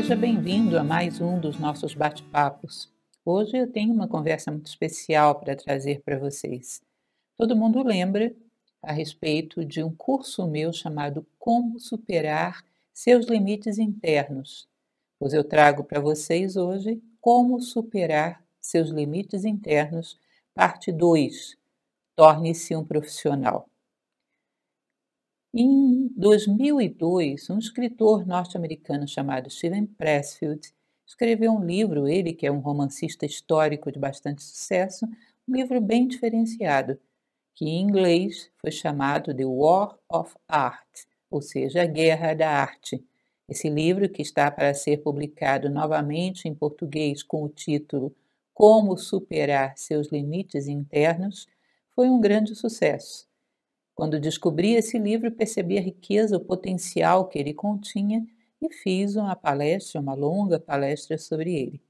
Seja bem-vindo a mais um dos nossos bate-papos. Hoje eu tenho uma conversa muito especial para trazer para vocês. Todo mundo lembra a respeito de um curso meu chamado Como Superar Seus Limites Internos. Pois eu trago para vocês hoje Como Superar Seus Limites Internos, parte 2. Torne-se um profissional. Em 2002, um escritor norte-americano chamado Steven Pressfield escreveu um livro, ele que é um romancista histórico de bastante sucesso, um livro bem diferenciado, que em inglês foi chamado The War of Art, ou seja, a Guerra da Arte. Esse livro, que está para ser publicado novamente em português com o título Como Superar Seus Limites Internos, foi um grande sucesso. Quando descobri esse livro, percebi a riqueza, o potencial que ele continha e fiz uma palestra, uma longa palestra sobre ele.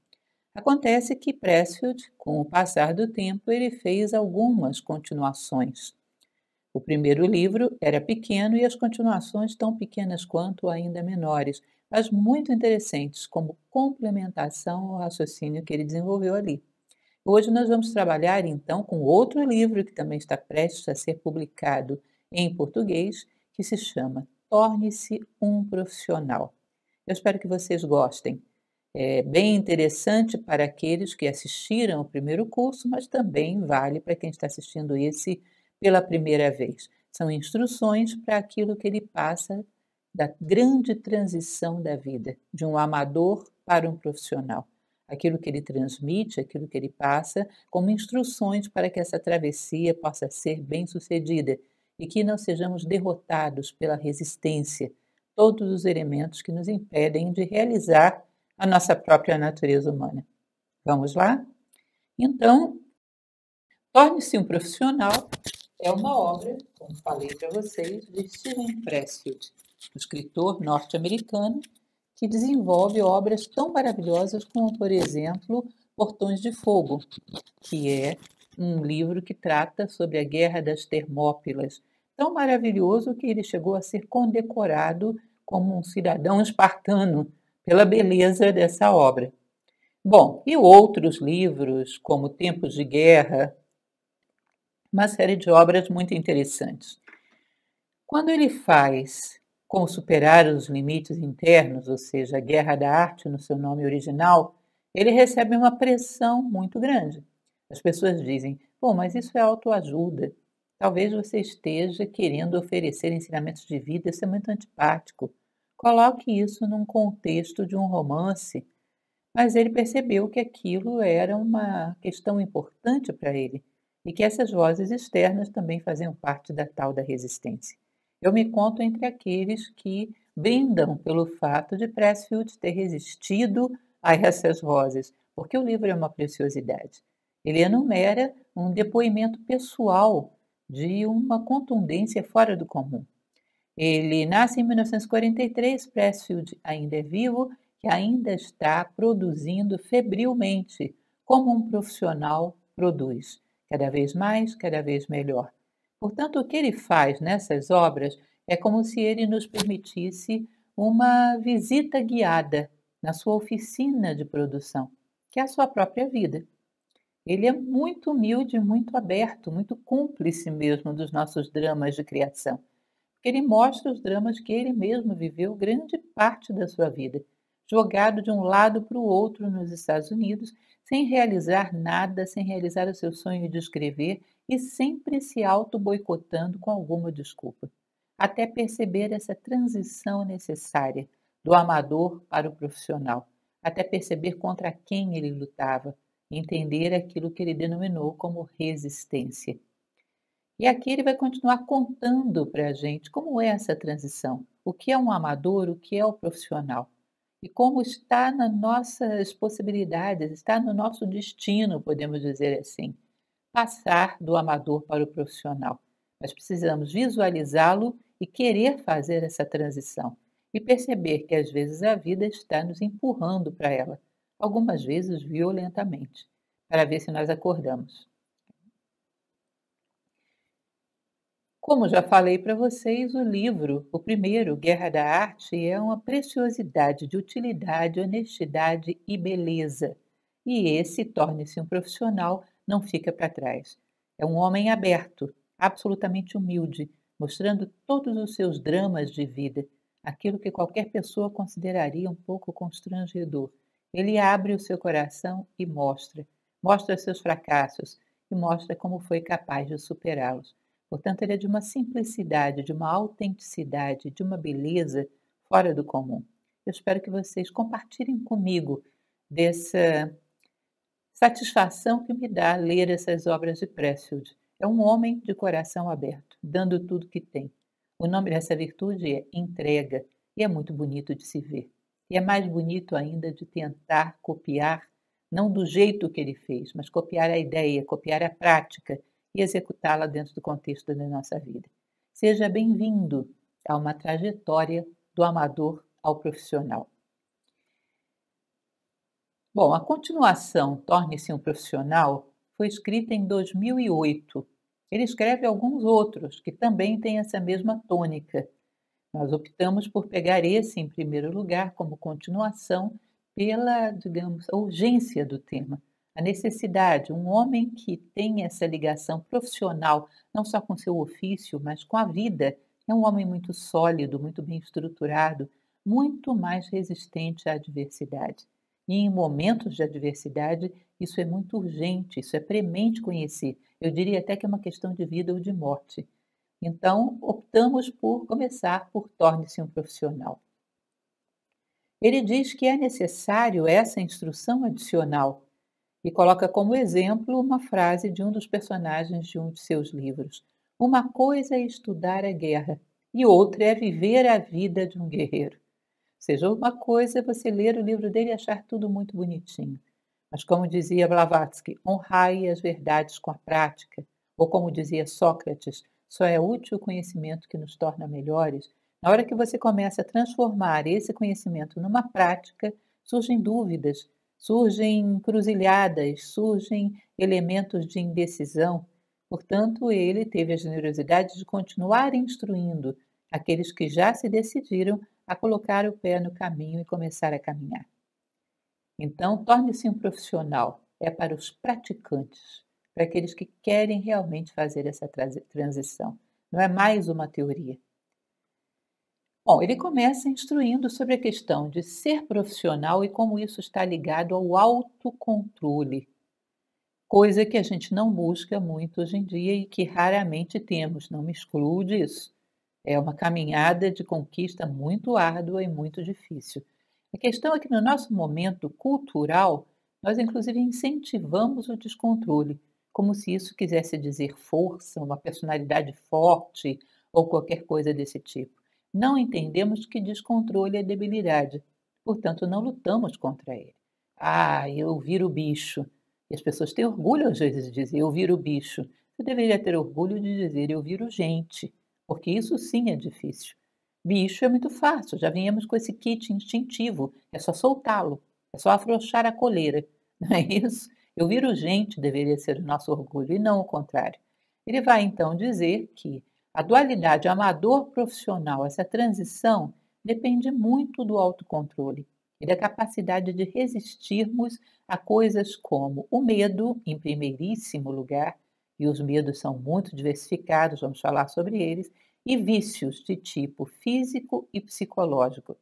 Acontece que Pressfield, com o passar do tempo, ele fez algumas continuações. O primeiro livro era pequeno e as continuações tão pequenas quanto ainda menores, mas muito interessantes como complementação ao raciocínio que ele desenvolveu ali. Hoje nós vamos trabalhar então com outro livro que também está prestes a ser publicado em português, que se chama Torne-se um Profissional. Eu espero que vocês gostem. É bem interessante para aqueles que assistiram o primeiro curso, mas também vale para quem está assistindo esse pela primeira vez. São instruções para aquilo que ele passa da grande transição da vida, de um amador para um profissional aquilo que ele transmite, aquilo que ele passa, como instruções para que essa travessia possa ser bem sucedida e que não sejamos derrotados pela resistência, todos os elementos que nos impedem de realizar a nossa própria natureza humana. Vamos lá? Então, torne-se um profissional é uma obra, como falei para vocês, de Steven Pressfield, um escritor norte-americano que desenvolve obras tão maravilhosas como, por exemplo, Portões de Fogo, que é um livro que trata sobre a Guerra das Termópilas, tão maravilhoso que ele chegou a ser condecorado como um cidadão espartano pela beleza dessa obra. Bom, e outros livros, como Tempos de Guerra, uma série de obras muito interessantes. Quando ele faz como superar os limites internos, ou seja, a guerra da arte no seu nome original, ele recebe uma pressão muito grande. As pessoas dizem: bom, mas isso é autoajuda. Talvez você esteja querendo oferecer ensinamentos de vida, isso é muito antipático. Coloque isso num contexto de um romance. Mas ele percebeu que aquilo era uma questão importante para ele e que essas vozes externas também faziam parte da tal da resistência. Eu me conto entre aqueles que brindam pelo fato de Pressfield ter resistido a essas vozes, porque o livro é uma preciosidade. Ele enumera um depoimento pessoal de uma contundência fora do comum. Ele nasce em 1943, Pressfield ainda é vivo que ainda está produzindo febrilmente, como um profissional produz, cada vez mais, cada vez melhor. Portanto, o que ele faz nessas obras é como se ele nos permitisse uma visita guiada na sua oficina de produção, que é a sua própria vida. Ele é muito humilde, muito aberto, muito cúmplice mesmo dos nossos dramas de criação, porque ele mostra os dramas que ele mesmo viveu grande parte da sua vida, jogado de um lado para o outro nos Estados Unidos, sem realizar nada, sem realizar o seu sonho de escrever e sempre se auto-boicotando com alguma desculpa, até perceber essa transição necessária do amador para o profissional, até perceber contra quem ele lutava, entender aquilo que ele denominou como resistência. E aqui ele vai continuar contando para a gente como é essa transição, o que é um amador, o que é o profissional e como está nas nossas possibilidades, está no nosso destino, podemos dizer assim passar do amador para o profissional, mas precisamos visualizá-lo e querer fazer essa transição e perceber que às vezes a vida está nos empurrando para ela, algumas vezes violentamente, para ver se nós acordamos. Como já falei para vocês, o livro, o primeiro, Guerra da Arte, é uma preciosidade de utilidade, honestidade e beleza. E esse torne-se um profissional não fica para trás. É um homem aberto, absolutamente humilde, mostrando todos os seus dramas de vida, aquilo que qualquer pessoa consideraria um pouco constrangedor. Ele abre o seu coração e mostra, mostra seus fracassos e mostra como foi capaz de superá-los. Portanto, ele é de uma simplicidade, de uma autenticidade, de uma beleza fora do comum. Eu espero que vocês compartilhem comigo dessa Satisfação que me dá ler essas obras de Pressfield. É um homem de coração aberto, dando tudo que tem. O nome dessa virtude é entrega, e é muito bonito de se ver. E é mais bonito ainda de tentar copiar, não do jeito que ele fez, mas copiar a ideia, copiar a prática e executá-la dentro do contexto da nossa vida. Seja bem-vindo a uma trajetória do amador ao profissional. Bom, a continuação Torne-se um Profissional foi escrita em 2008. Ele escreve alguns outros que também têm essa mesma tônica. Nós optamos por pegar esse em primeiro lugar como continuação pela, digamos, urgência do tema. A necessidade, um homem que tem essa ligação profissional, não só com seu ofício, mas com a vida, é um homem muito sólido, muito bem estruturado, muito mais resistente à adversidade. E em momentos de adversidade, isso é muito urgente, isso é premente conhecer. Eu diria até que é uma questão de vida ou de morte. Então, optamos por começar por torne-se um profissional. Ele diz que é necessário essa instrução adicional e coloca como exemplo uma frase de um dos personagens de um de seus livros: Uma coisa é estudar a guerra e outra é viver a vida de um guerreiro seja, uma coisa é você ler o livro dele e achar tudo muito bonitinho. Mas, como dizia Blavatsky, honrai as verdades com a prática. Ou, como dizia Sócrates, só é útil o conhecimento que nos torna melhores. Na hora que você começa a transformar esse conhecimento numa prática, surgem dúvidas, surgem encruzilhadas, surgem elementos de indecisão. Portanto, ele teve a generosidade de continuar instruindo aqueles que já se decidiram a colocar o pé no caminho e começar a caminhar. Então, torne-se um profissional, é para os praticantes, para aqueles que querem realmente fazer essa transição. Não é mais uma teoria. Bom, ele começa instruindo sobre a questão de ser profissional e como isso está ligado ao autocontrole, coisa que a gente não busca muito hoje em dia e que raramente temos, não me excluo disso. É uma caminhada de conquista muito árdua e muito difícil. A questão é que no nosso momento cultural, nós inclusive incentivamos o descontrole, como se isso quisesse dizer força, uma personalidade forte ou qualquer coisa desse tipo. Não entendemos que descontrole é debilidade, portanto, não lutamos contra ele. Ah, eu viro o bicho. E as pessoas têm orgulho às vezes de dizer eu viro o bicho. Você deveria ter orgulho de dizer eu viro gente porque isso sim é difícil. Bicho é muito fácil, já viemos com esse kit instintivo, é só soltá-lo, é só afrouxar a coleira, não é isso? Eu viro gente deveria ser o nosso orgulho e não o contrário. Ele vai então dizer que a dualidade amador-profissional, essa transição, depende muito do autocontrole e da capacidade de resistirmos a coisas como o medo, em primeiríssimo lugar, e os medos são muito diversificados, vamos falar sobre eles, e vícios de tipo físico e psicológico,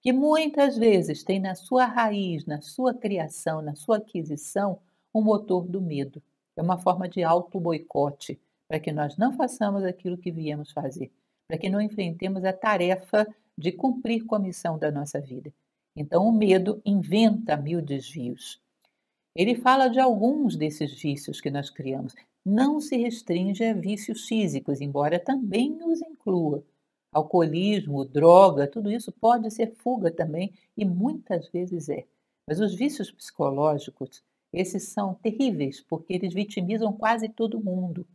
que muitas vezes têm na sua raiz, na sua criação, na sua aquisição, o um motor do medo. É uma forma de auto-boicote, para que nós não façamos aquilo que viemos fazer, para que não enfrentemos a tarefa de cumprir com a missão da nossa vida. Então, o medo inventa mil desvios. Ele fala de alguns desses vícios que nós criamos não se restringe a vícios físicos, embora também os inclua. Alcoolismo, droga, tudo isso pode ser fuga também e muitas vezes é. Mas os vícios psicológicos, esses são terríveis porque eles vitimizam quase todo mundo.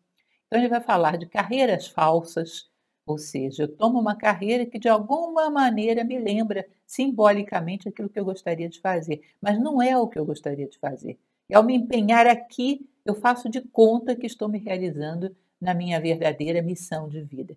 Então ele vai falar de carreiras falsas, ou seja, eu tomo uma carreira que de alguma maneira me lembra simbolicamente aquilo que eu gostaria de fazer, mas não é o que eu gostaria de fazer. E ao me empenhar aqui, eu faço de conta que estou me realizando na minha verdadeira missão de vida.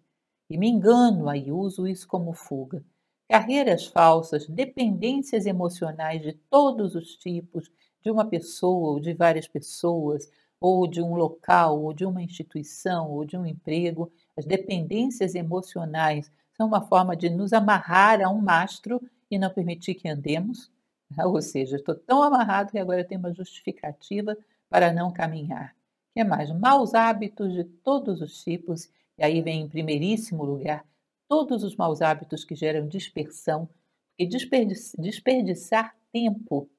E me engano aí, uso isso como fuga. Carreiras falsas, dependências emocionais de todos os tipos, de uma pessoa ou de várias pessoas, ou de um local, ou de uma instituição, ou de um emprego, as dependências emocionais são uma forma de nos amarrar a um mastro e não permitir que andemos. Ou seja, estou tão amarrado que agora eu tenho uma justificativa para não caminhar, que é mais maus hábitos de todos os tipos, e aí vem em primeiríssimo lugar todos os maus hábitos que geram dispersão, porque desperdiçar, desperdiçar tempo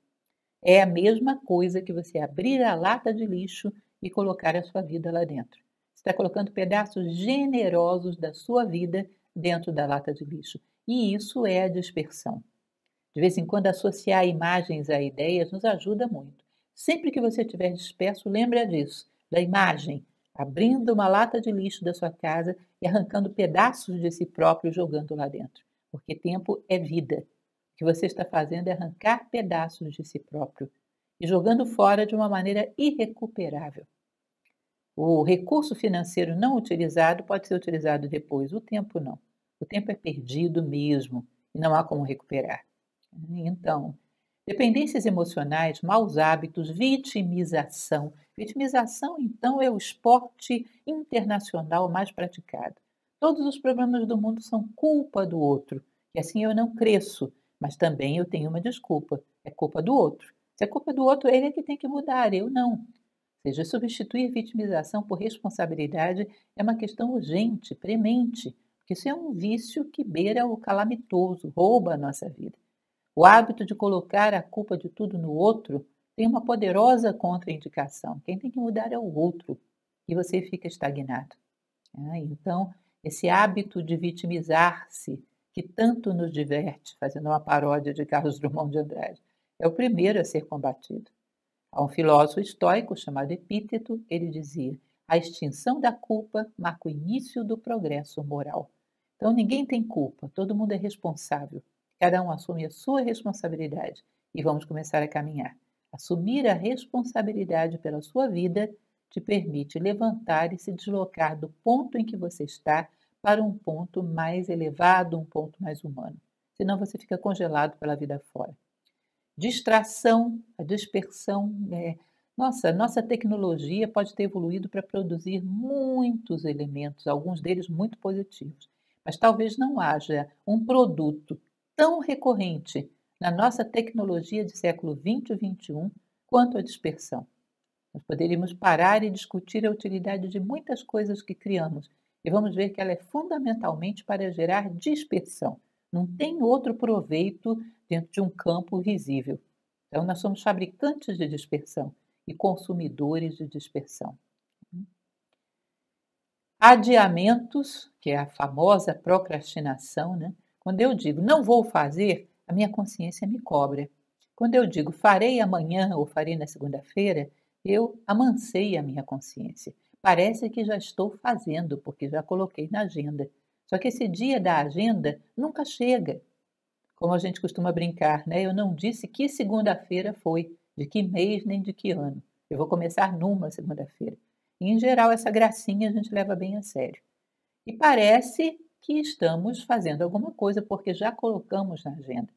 é a mesma coisa que você abrir a lata de lixo e colocar a sua vida lá dentro. Você está colocando pedaços generosos da sua vida dentro da lata de lixo. E isso é a dispersão. De vez em quando, associar imagens a ideias nos ajuda muito. Sempre que você estiver disperso, lembre disso, da imagem, abrindo uma lata de lixo da sua casa e arrancando pedaços de si próprio jogando lá dentro. Porque tempo é vida. O que você está fazendo é arrancar pedaços de si próprio e jogando fora de uma maneira irrecuperável. O recurso financeiro não utilizado pode ser utilizado depois, o tempo não. O tempo é perdido mesmo e não há como recuperar. Então, Dependências emocionais, maus hábitos, vitimização. Vitimização, então, é o esporte internacional mais praticado. Todos os problemas do mundo são culpa do outro. E assim eu não cresço, mas também eu tenho uma desculpa. É culpa do outro. Se é culpa do outro, ele é que tem que mudar, eu não. Ou seja, substituir vitimização por responsabilidade é uma questão urgente, premente, isso é um vício que beira o calamitoso, rouba a nossa vida. O hábito de colocar a culpa de tudo no outro tem uma poderosa contraindicação. Quem tem que mudar é o outro e você fica estagnado. Né? então, esse hábito de vitimizar-se, que tanto nos diverte, fazendo uma paródia de Carlos Drummond de Andrade, é o primeiro a ser combatido. Há um filósofo estoico chamado Epíteto, ele dizia: a extinção da culpa marca o início do progresso moral. Então, ninguém tem culpa, todo mundo é responsável Cada um assume a sua responsabilidade e vamos começar a caminhar. Assumir a responsabilidade pela sua vida te permite levantar e se deslocar do ponto em que você está para um ponto mais elevado, um ponto mais humano. Senão você fica congelado pela vida fora. Distração, a dispersão. É... Nossa, nossa tecnologia pode ter evoluído para produzir muitos elementos, alguns deles muito positivos, mas talvez não haja um produto tão recorrente na nossa tecnologia de século 20 e 21 quanto a dispersão. Nós poderíamos parar e discutir a utilidade de muitas coisas que criamos e vamos ver que ela é fundamentalmente para gerar dispersão. Não tem outro proveito dentro de um campo visível. Então, nós somos fabricantes de dispersão e consumidores de dispersão. Adiamentos, que é a famosa procrastinação, né? Quando eu digo não vou fazer, a minha consciência me cobra. Quando eu digo farei amanhã ou farei na segunda-feira, eu amansei a minha consciência. Parece que já estou fazendo, porque já coloquei na agenda. Só que esse dia da agenda nunca chega. Como a gente costuma brincar, né? Eu não disse que segunda-feira foi, de que mês nem de que ano. Eu vou começar numa segunda-feira. E, em geral, essa gracinha a gente leva bem a sério. E parece que estamos fazendo alguma coisa porque já colocamos na agenda.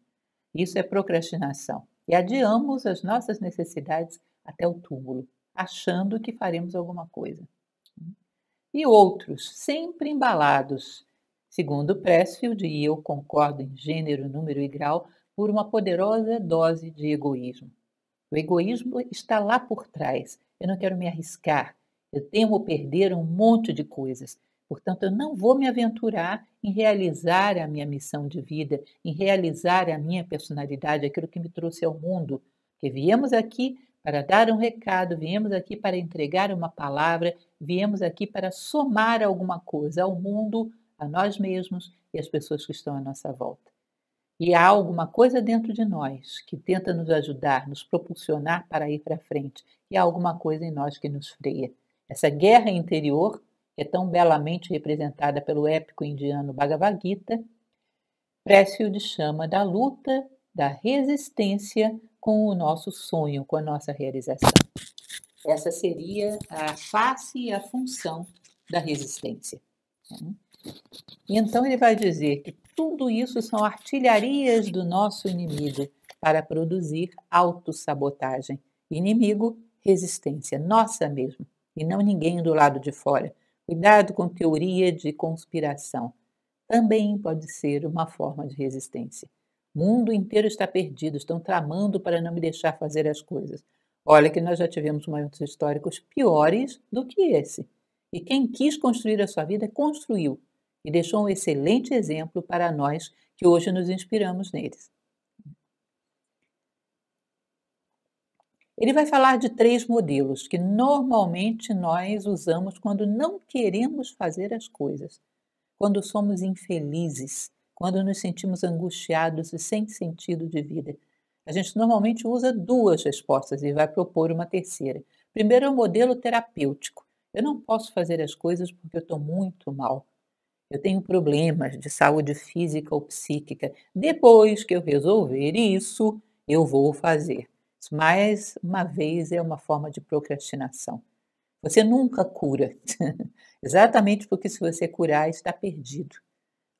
Isso é procrastinação. E adiamos as nossas necessidades até o túmulo, achando que faremos alguma coisa. E outros, sempre embalados, segundo Pressfield, e eu concordo em gênero, número e grau, por uma poderosa dose de egoísmo. O egoísmo está lá por trás. Eu não quero me arriscar. Eu temo perder um monte de coisas. Portanto, eu não vou me aventurar em realizar a minha missão de vida, em realizar a minha personalidade, aquilo que me trouxe ao mundo. Porque viemos aqui para dar um recado, viemos aqui para entregar uma palavra, viemos aqui para somar alguma coisa ao mundo, a nós mesmos e às pessoas que estão à nossa volta. E há alguma coisa dentro de nós que tenta nos ajudar, nos propulsionar para ir para frente, e há alguma coisa em nós que nos freia. Essa guerra interior é tão belamente representada pelo épico indiano Bhagavad Gita, de chama da luta, da resistência com o nosso sonho, com a nossa realização. Essa seria a face e a função da resistência. E então ele vai dizer que tudo isso são artilharias do nosso inimigo para produzir autossabotagem. Inimigo, resistência, nossa mesmo, e não ninguém do lado de fora. Cuidado com teoria de conspiração. Também pode ser uma forma de resistência. O mundo inteiro está perdido, estão tramando para não me deixar fazer as coisas. Olha que nós já tivemos momentos históricos piores do que esse. E quem quis construir a sua vida, construiu. E deixou um excelente exemplo para nós que hoje nos inspiramos neles. Ele vai falar de três modelos que normalmente nós usamos quando não queremos fazer as coisas, quando somos infelizes, quando nos sentimos angustiados e sem sentido de vida. A gente normalmente usa duas respostas e vai propor uma terceira. Primeiro é o modelo terapêutico. Eu não posso fazer as coisas porque eu estou muito mal. Eu tenho problemas de saúde física ou psíquica. Depois que eu resolver isso, eu vou fazer. Mais uma vez, é uma forma de procrastinação. Você nunca cura, exatamente porque se você curar, está perdido.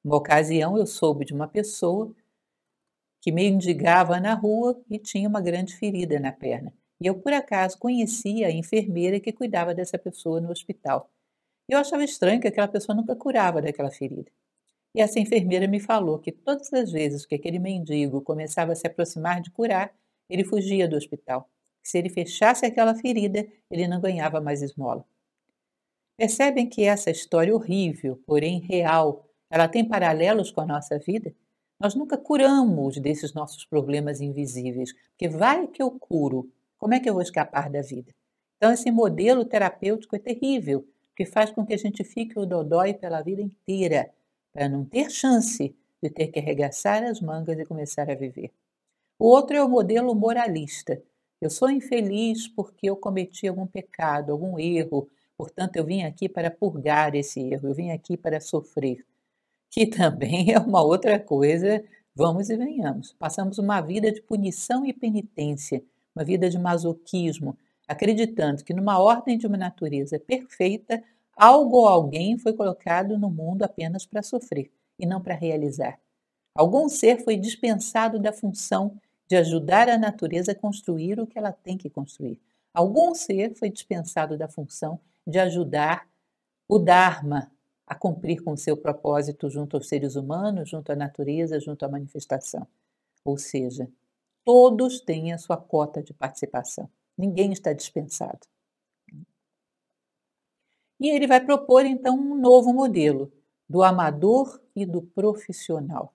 Uma ocasião, eu soube de uma pessoa que me mendigava na rua e tinha uma grande ferida na perna. E eu, por acaso, conhecia a enfermeira que cuidava dessa pessoa no hospital. Eu achava estranho que aquela pessoa nunca curava daquela ferida. E essa enfermeira me falou que todas as vezes que aquele mendigo começava a se aproximar de curar, ele fugia do hospital. Se ele fechasse aquela ferida, ele não ganhava mais esmola. Percebem que essa história é horrível, porém real, ela tem paralelos com a nossa vida? Nós nunca curamos desses nossos problemas invisíveis, porque vai que eu curo, como é que eu vou escapar da vida? Então, esse modelo terapêutico é terrível, que faz com que a gente fique o dodói pela vida inteira, para não ter chance de ter que arregaçar as mangas e começar a viver. O outro é o modelo moralista. Eu sou infeliz porque eu cometi algum pecado, algum erro, portanto eu vim aqui para purgar esse erro, eu vim aqui para sofrer. Que também é uma outra coisa, vamos e venhamos. Passamos uma vida de punição e penitência, uma vida de masoquismo, acreditando que numa ordem de uma natureza perfeita, algo ou alguém foi colocado no mundo apenas para sofrer e não para realizar. Algum ser foi dispensado da função de ajudar a natureza a construir o que ela tem que construir. Algum ser foi dispensado da função de ajudar o Dharma a cumprir com o seu propósito junto aos seres humanos, junto à natureza, junto à manifestação. Ou seja, todos têm a sua cota de participação. Ninguém está dispensado. E ele vai propor então um novo modelo do amador e do profissional.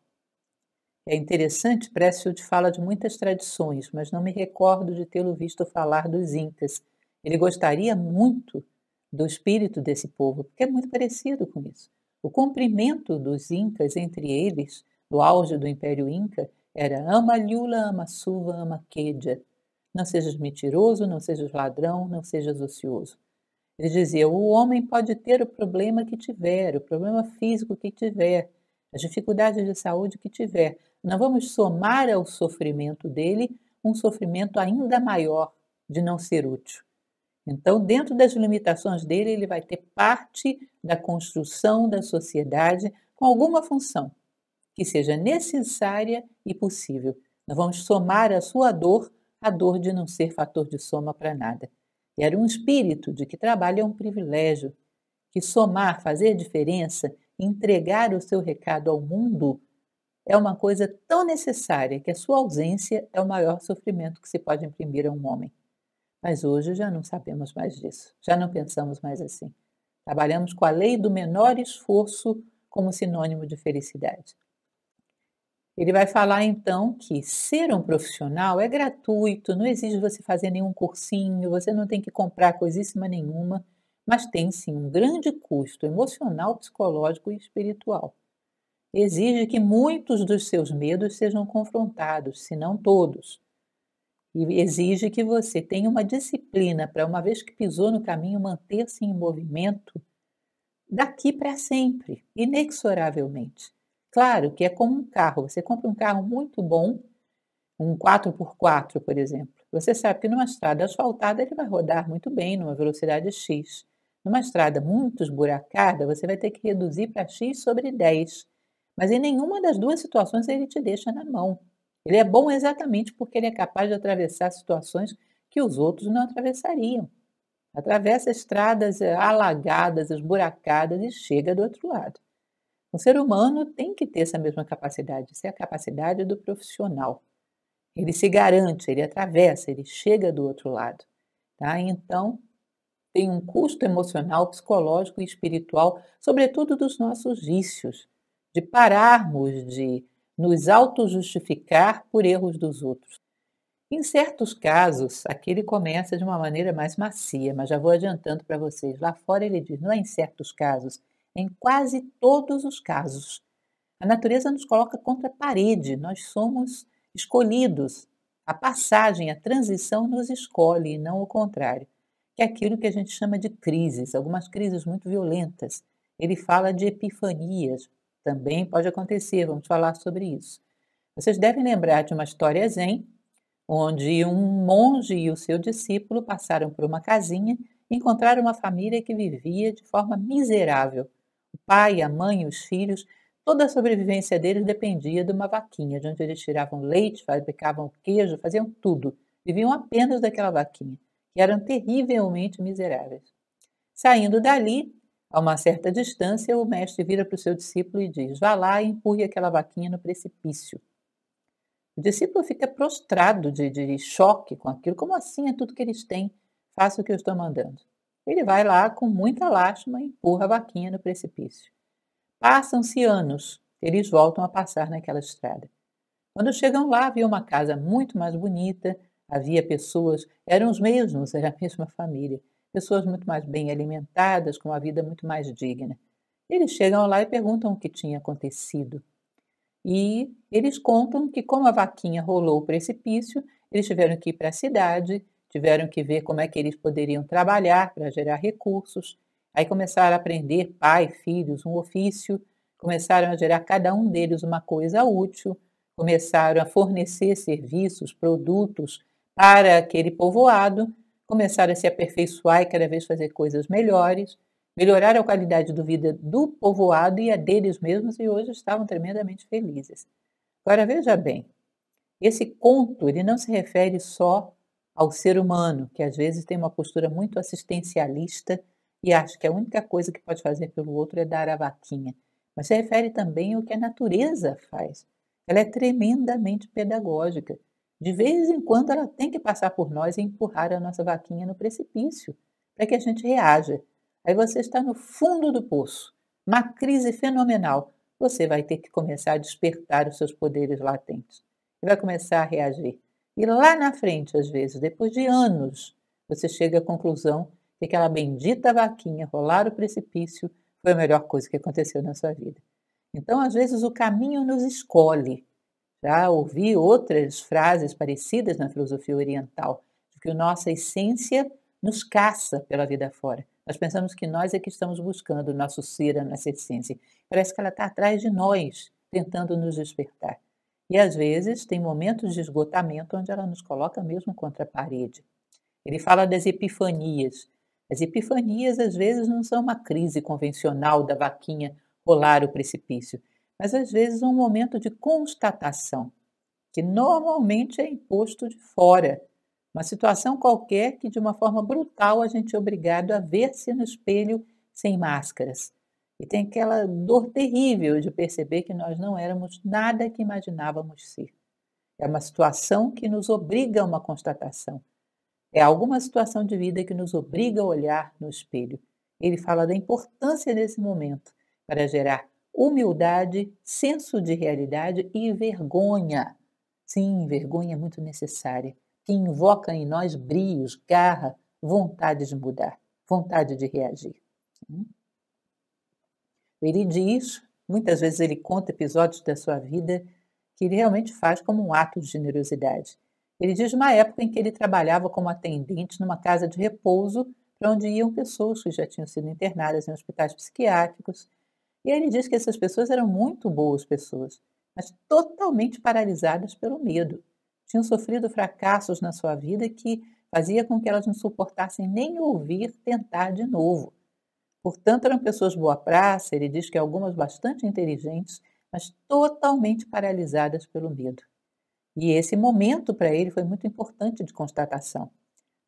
É interessante, Pressfield fala de muitas tradições, mas não me recordo de tê-lo visto falar dos Incas. Ele gostaria muito do espírito desse povo, porque é muito parecido com isso. O cumprimento dos Incas entre eles, no auge do Império Inca, era ama Lula, ama Suva, ama Quedia. Não sejas mentiroso, não sejas ladrão, não sejas ocioso. Ele dizia: o homem pode ter o problema que tiver, o problema físico que tiver, as dificuldades de saúde que tiver. Não vamos somar ao sofrimento dele um sofrimento ainda maior de não ser útil. Então, dentro das limitações dele, ele vai ter parte da construção da sociedade com alguma função que seja necessária e possível. Nós vamos somar a sua dor a dor de não ser fator de soma para nada. E era um espírito de que trabalho é um privilégio, que somar, fazer diferença, entregar o seu recado ao mundo é uma coisa tão necessária que a sua ausência é o maior sofrimento que se pode imprimir a um homem. Mas hoje já não sabemos mais disso, já não pensamos mais assim. Trabalhamos com a lei do menor esforço como sinônimo de felicidade. Ele vai falar então que ser um profissional é gratuito, não exige você fazer nenhum cursinho, você não tem que comprar coisíssima nenhuma mas tem sim um grande custo emocional, psicológico e espiritual. Exige que muitos dos seus medos sejam confrontados, se não todos. E exige que você tenha uma disciplina para, uma vez que pisou no caminho, manter-se em movimento daqui para sempre, inexoravelmente. Claro que é como um carro. Você compra um carro muito bom, um 4x4, por exemplo. Você sabe que numa estrada asfaltada ele vai rodar muito bem, numa velocidade X. Numa estrada muito esburacada, você vai ter que reduzir para x sobre 10. Mas em nenhuma das duas situações ele te deixa na mão. Ele é bom exatamente porque ele é capaz de atravessar situações que os outros não atravessariam. Atravessa estradas eh, alagadas, esburacadas e chega do outro lado. O ser humano tem que ter essa mesma capacidade, isso é a capacidade do profissional. Ele se garante, ele atravessa, ele chega do outro lado. Tá? Então, tem um custo emocional, psicológico e espiritual, sobretudo dos nossos vícios, de pararmos de nos auto-justificar por erros dos outros. Em certos casos, aqui ele começa de uma maneira mais macia, mas já vou adiantando para vocês. Lá fora ele diz: não é em certos casos, é em quase todos os casos. A natureza nos coloca contra a parede, nós somos escolhidos. A passagem, a transição nos escolhe, e não o contrário que é aquilo que a gente chama de crises, algumas crises muito violentas. Ele fala de epifanias, também pode acontecer, vamos falar sobre isso. Vocês devem lembrar de uma história zen, onde um monge e o seu discípulo passaram por uma casinha e encontraram uma família que vivia de forma miserável. O pai, a mãe, os filhos, toda a sobrevivência deles dependia de uma vaquinha, de onde eles tiravam leite, fabricavam queijo, faziam tudo. Viviam apenas daquela vaquinha que eram terrivelmente miseráveis. Saindo dali, a uma certa distância, o mestre vira para o seu discípulo e diz: Vá lá e empurre aquela vaquinha no precipício. O discípulo fica prostrado de, de choque com aquilo. Como assim? É tudo que eles têm. Faça o que eu estou mandando. Ele vai lá com muita lástima e empurra a vaquinha no precipício. Passam-se anos, eles voltam a passar naquela estrada. Quando chegam lá, viu uma casa muito mais bonita, Havia pessoas, eram os mesmos, era a mesma família, pessoas muito mais bem alimentadas, com uma vida muito mais digna. Eles chegam lá e perguntam o que tinha acontecido. E eles contam que, como a vaquinha rolou o precipício, eles tiveram que ir para a cidade, tiveram que ver como é que eles poderiam trabalhar para gerar recursos. Aí começaram a aprender pai, filhos, um ofício, começaram a gerar cada um deles uma coisa útil, começaram a fornecer serviços, produtos para aquele povoado, começaram a se aperfeiçoar e cada vez fazer coisas melhores, melhoraram a qualidade de vida do povoado e a deles mesmos e hoje estavam tremendamente felizes. Agora veja bem, esse conto ele não se refere só ao ser humano, que às vezes tem uma postura muito assistencialista e acha que a única coisa que pode fazer pelo outro é dar a vaquinha, mas se refere também ao que a natureza faz. Ela é tremendamente pedagógica. De vez em quando ela tem que passar por nós e empurrar a nossa vaquinha no precipício para que a gente reaja. Aí você está no fundo do poço, uma crise fenomenal. Você vai ter que começar a despertar os seus poderes latentes e vai começar a reagir. E lá na frente, às vezes, depois de anos, você chega à conclusão que aquela bendita vaquinha rolar o precipício foi a melhor coisa que aconteceu na sua vida. Então, às vezes, o caminho nos escolhe já ouvi outras frases parecidas na filosofia oriental, de que nossa essência nos caça pela vida fora. Nós pensamos que nós é que estamos buscando o nosso ser, a nossa essência. Parece que ela está atrás de nós, tentando nos despertar. E às vezes tem momentos de esgotamento onde ela nos coloca mesmo contra a parede. Ele fala das epifanias. As epifanias às vezes não são uma crise convencional da vaquinha rolar o precipício mas às vezes um momento de constatação, que normalmente é imposto de fora. Uma situação qualquer que, de uma forma brutal, a gente é obrigado a ver-se no espelho sem máscaras. E tem aquela dor terrível de perceber que nós não éramos nada que imaginávamos ser. É uma situação que nos obriga a uma constatação. É alguma situação de vida que nos obriga a olhar no espelho. Ele fala da importância desse momento para gerar humildade, senso de realidade e vergonha. Sim, vergonha é muito necessária, que invoca em nós brios, garra, vontade de mudar, vontade de reagir. Hum? Ele diz, muitas vezes ele conta episódios da sua vida que ele realmente faz como um ato de generosidade. Ele diz uma época em que ele trabalhava como atendente numa casa de repouso para onde iam pessoas que já tinham sido internadas em hospitais psiquiátricos e ele diz que essas pessoas eram muito boas pessoas, mas totalmente paralisadas pelo medo. Tinham sofrido fracassos na sua vida que fazia com que elas não suportassem nem ouvir tentar de novo. Portanto, eram pessoas boa praça, ele diz que algumas bastante inteligentes, mas totalmente paralisadas pelo medo. E esse momento para ele foi muito importante de constatação.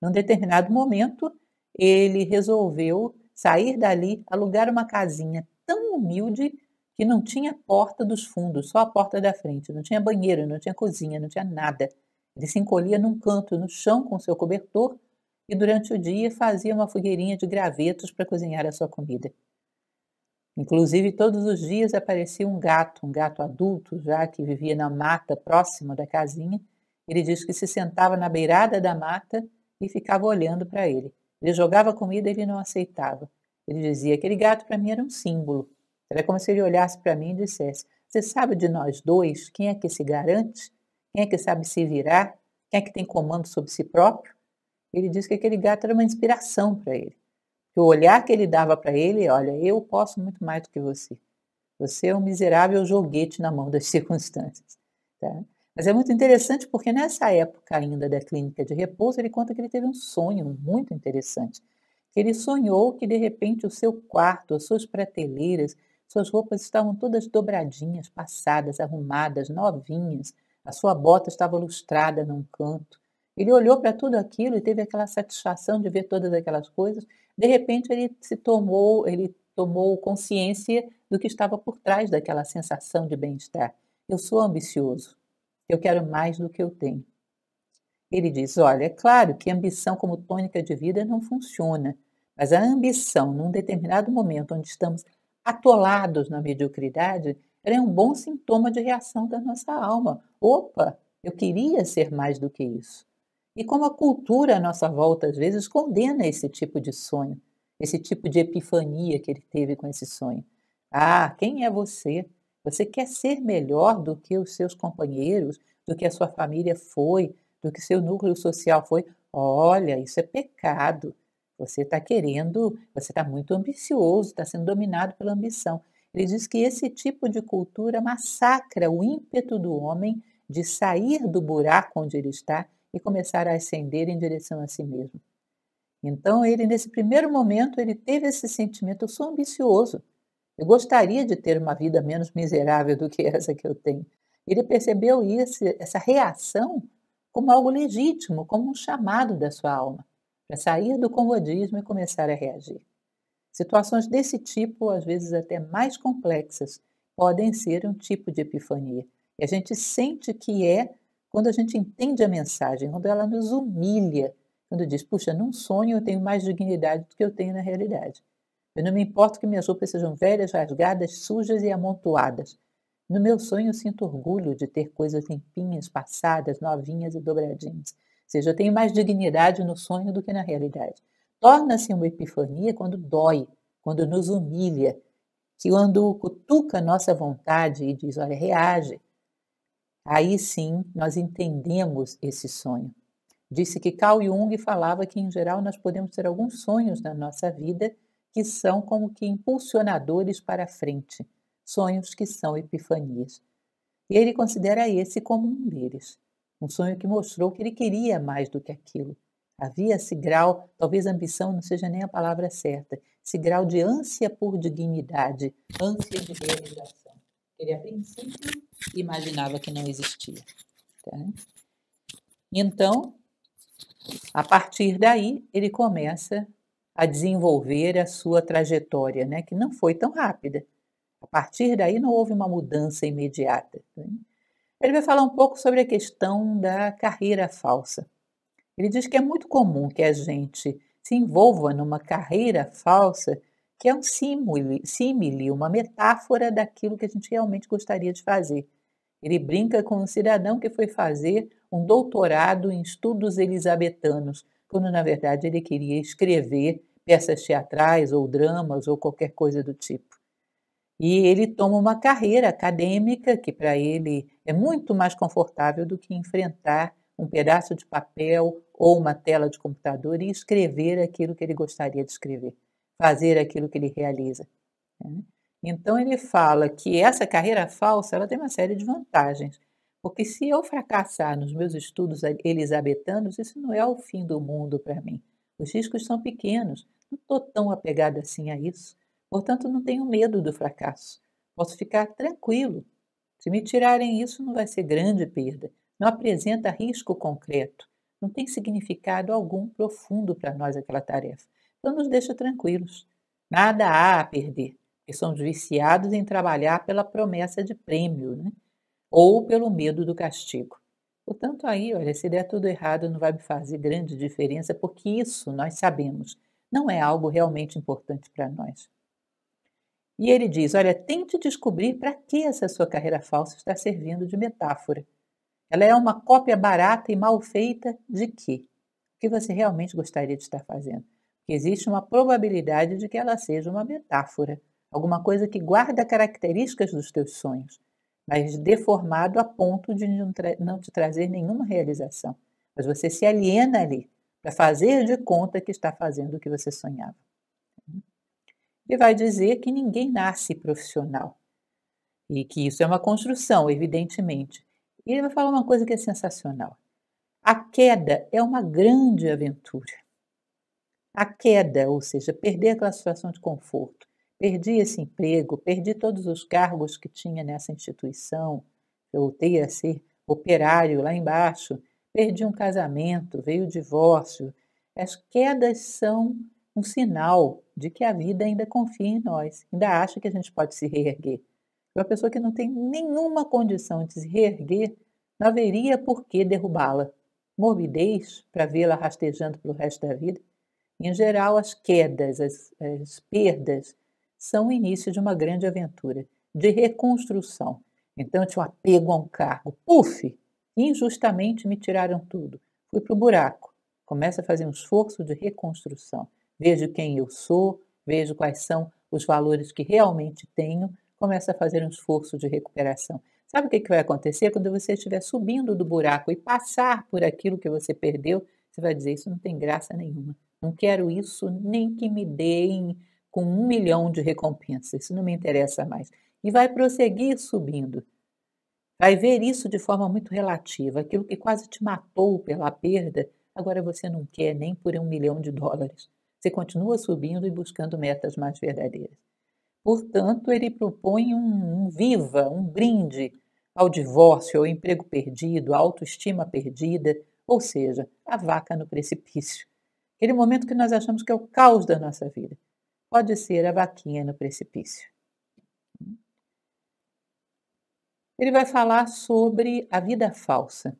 Num determinado momento, ele resolveu sair dali, alugar uma casinha tão humilde que não tinha porta dos fundos, só a porta da frente, não tinha banheiro, não tinha cozinha, não tinha nada. Ele se encolhia num canto no chão com seu cobertor e durante o dia fazia uma fogueirinha de gravetos para cozinhar a sua comida. Inclusive, todos os dias aparecia um gato, um gato adulto, já que vivia na mata próximo da casinha. Ele diz que se sentava na beirada da mata e ficava olhando para ele. Ele jogava comida e ele não aceitava. Ele dizia: aquele gato para mim era um símbolo. Era é como se ele olhasse para mim e dissesse: Você sabe de nós dois quem é que se garante? Quem é que sabe se virar? Quem é que tem comando sobre si próprio? Ele disse que aquele gato era uma inspiração para ele. Que o olhar que ele dava para ele, olha, eu posso muito mais do que você. Você é um miserável joguete na mão das circunstâncias. Tá? Mas é muito interessante porque nessa época ainda da clínica de repouso, ele conta que ele teve um sonho muito interessante ele sonhou que de repente o seu quarto, as suas prateleiras, suas roupas estavam todas dobradinhas, passadas, arrumadas, novinhas. A sua bota estava lustrada num canto. Ele olhou para tudo aquilo e teve aquela satisfação de ver todas aquelas coisas. De repente ele se tomou, ele tomou consciência do que estava por trás daquela sensação de bem-estar. Eu sou ambicioso. Eu quero mais do que eu tenho. Ele diz: olha, é claro que ambição como tônica de vida não funciona, mas a ambição, num determinado momento onde estamos atolados na mediocridade, é um bom sintoma de reação da nossa alma. Opa, eu queria ser mais do que isso. E como a cultura à nossa volta, às vezes, condena esse tipo de sonho, esse tipo de epifania que ele teve com esse sonho. Ah, quem é você? Você quer ser melhor do que os seus companheiros, do que a sua família foi, do que seu núcleo social foi: olha, isso é pecado. Você está querendo, você está muito ambicioso, está sendo dominado pela ambição. Ele diz que esse tipo de cultura massacra o ímpeto do homem de sair do buraco onde ele está e começar a ascender em direção a si mesmo. Então, ele nesse primeiro momento, ele teve esse sentimento, eu sou ambicioso. Eu gostaria de ter uma vida menos miserável do que essa que eu tenho. Ele percebeu isso, essa reação como algo legítimo, como um chamado da sua alma, para sair do comodismo e começar a reagir. Situações desse tipo, às vezes até mais complexas, podem ser um tipo de epifania. E a gente sente que é quando a gente entende a mensagem, quando ela nos humilha, quando diz, puxa, num sonho eu tenho mais dignidade do que eu tenho na realidade. Eu não me importo que minhas roupas sejam velhas, rasgadas, sujas e amontoadas. No meu sonho sinto orgulho de ter coisas limpinhas, passadas, novinhas e dobradinhas. Ou seja, eu tenho mais dignidade no sonho do que na realidade. Torna-se uma epifania quando dói, quando nos humilha, quando cutuca a nossa vontade e diz, olha, reage. Aí sim nós entendemos esse sonho. Disse que Carl Jung falava que, em geral, nós podemos ter alguns sonhos na nossa vida que são como que impulsionadores para a frente sonhos que são epifanias. E ele considera esse como um deles, um sonho que mostrou que ele queria mais do que aquilo. Havia esse grau, talvez ambição não seja nem a palavra certa, esse grau de ânsia por dignidade, ânsia de realização. Ele, a princípio, imaginava que não existia. Tá? Então, a partir daí, ele começa a desenvolver a sua trajetória, né, que não foi tão rápida. A partir daí não houve uma mudança imediata. Né? Ele vai falar um pouco sobre a questão da carreira falsa. Ele diz que é muito comum que a gente se envolva numa carreira falsa, que é um símile, uma metáfora daquilo que a gente realmente gostaria de fazer. Ele brinca com um cidadão que foi fazer um doutorado em estudos elisabetanos, quando na verdade ele queria escrever peças teatrais ou dramas ou qualquer coisa do tipo. E ele toma uma carreira acadêmica que para ele é muito mais confortável do que enfrentar um pedaço de papel ou uma tela de computador e escrever aquilo que ele gostaria de escrever, fazer aquilo que ele realiza. Né. Então ele fala que essa carreira falsa ela tem uma série de vantagens, porque se eu fracassar nos meus estudos elisabetanos, isso não é o fim do mundo para mim. Os riscos são pequenos, não estou tão apegado assim a isso. Portanto, não tenho medo do fracasso. Posso ficar tranquilo. Se me tirarem isso, não vai ser grande perda. Não apresenta risco concreto. Não tem significado algum profundo para nós aquela tarefa. Então, nos deixa tranquilos. Nada há a perder. E somos viciados em trabalhar pela promessa de prêmio, né? ou pelo medo do castigo. Portanto, aí, olha, se der tudo errado, não vai me fazer grande diferença, porque isso nós sabemos, não é algo realmente importante para nós. E ele diz: Olha, tente descobrir para que essa sua carreira falsa está servindo de metáfora. Ela é uma cópia barata e mal feita de quê? O que você realmente gostaria de estar fazendo? Porque existe uma probabilidade de que ela seja uma metáfora, alguma coisa que guarda características dos teus sonhos, mas deformado a ponto de não, não te trazer nenhuma realização. Mas você se aliena ali para fazer de conta que está fazendo o que você sonhava e vai dizer que ninguém nasce profissional e que isso é uma construção, evidentemente. E ele vai falar uma coisa que é sensacional. A queda é uma grande aventura. A queda, ou seja, perder aquela situação de conforto, perdi esse emprego, perdi todos os cargos que tinha nessa instituição, voltei a ser operário lá embaixo, perdi um casamento, veio o divórcio. As quedas são um sinal de que a vida ainda confia em nós, ainda acha que a gente pode se reerguer. Uma pessoa que não tem nenhuma condição de se reerguer, não haveria por que derrubá-la. Morbidez para vê-la rastejando pelo resto da vida. Em geral, as quedas, as, as perdas, são o início de uma grande aventura, de reconstrução. Então, eu tinha um apego a um cargo. Puf! Injustamente me tiraram tudo. Fui para o buraco. Começa a fazer um esforço de reconstrução vejo quem eu sou, vejo quais são os valores que realmente tenho, começa a fazer um esforço de recuperação. Sabe o que, que vai acontecer? Quando você estiver subindo do buraco e passar por aquilo que você perdeu, você vai dizer: Isso não tem graça nenhuma. Não quero isso nem que me deem com um milhão de recompensas. Isso não me interessa mais. E vai prosseguir subindo. Vai ver isso de forma muito relativa. Aquilo que quase te matou pela perda, agora você não quer nem por um milhão de dólares. Você continua subindo e buscando metas mais verdadeiras. Portanto, ele propõe um, um viva, um brinde ao divórcio, ao emprego perdido, à autoestima perdida, ou seja, a vaca no precipício. Aquele momento que nós achamos que é o caos da nossa vida. Pode ser a vaquinha no precipício. Ele vai falar sobre a vida falsa.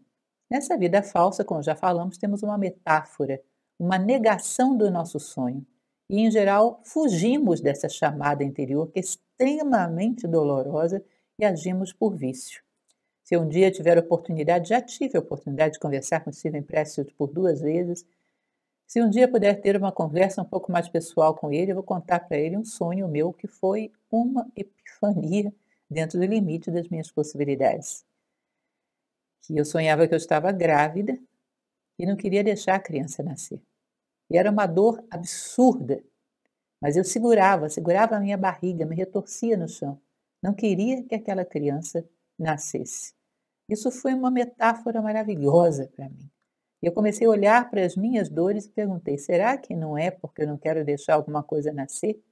Nessa vida falsa, como já falamos, temos uma metáfora uma negação do nosso sonho. E, em geral, fugimos dessa chamada interior que é extremamente dolorosa e agimos por vício. Se um dia tiver oportunidade, já tive a oportunidade de conversar com Steven Pressfield por duas vezes. Se um dia puder ter uma conversa um pouco mais pessoal com ele, eu vou contar para ele um sonho meu que foi uma epifania dentro do limite das minhas possibilidades. Que eu sonhava que eu estava grávida e não queria deixar a criança nascer. E era uma dor absurda. Mas eu segurava, segurava a minha barriga, me retorcia no chão. Não queria que aquela criança nascesse. Isso foi uma metáfora maravilhosa para mim. E eu comecei a olhar para as minhas dores e perguntei: será que não é porque eu não quero deixar alguma coisa nascer?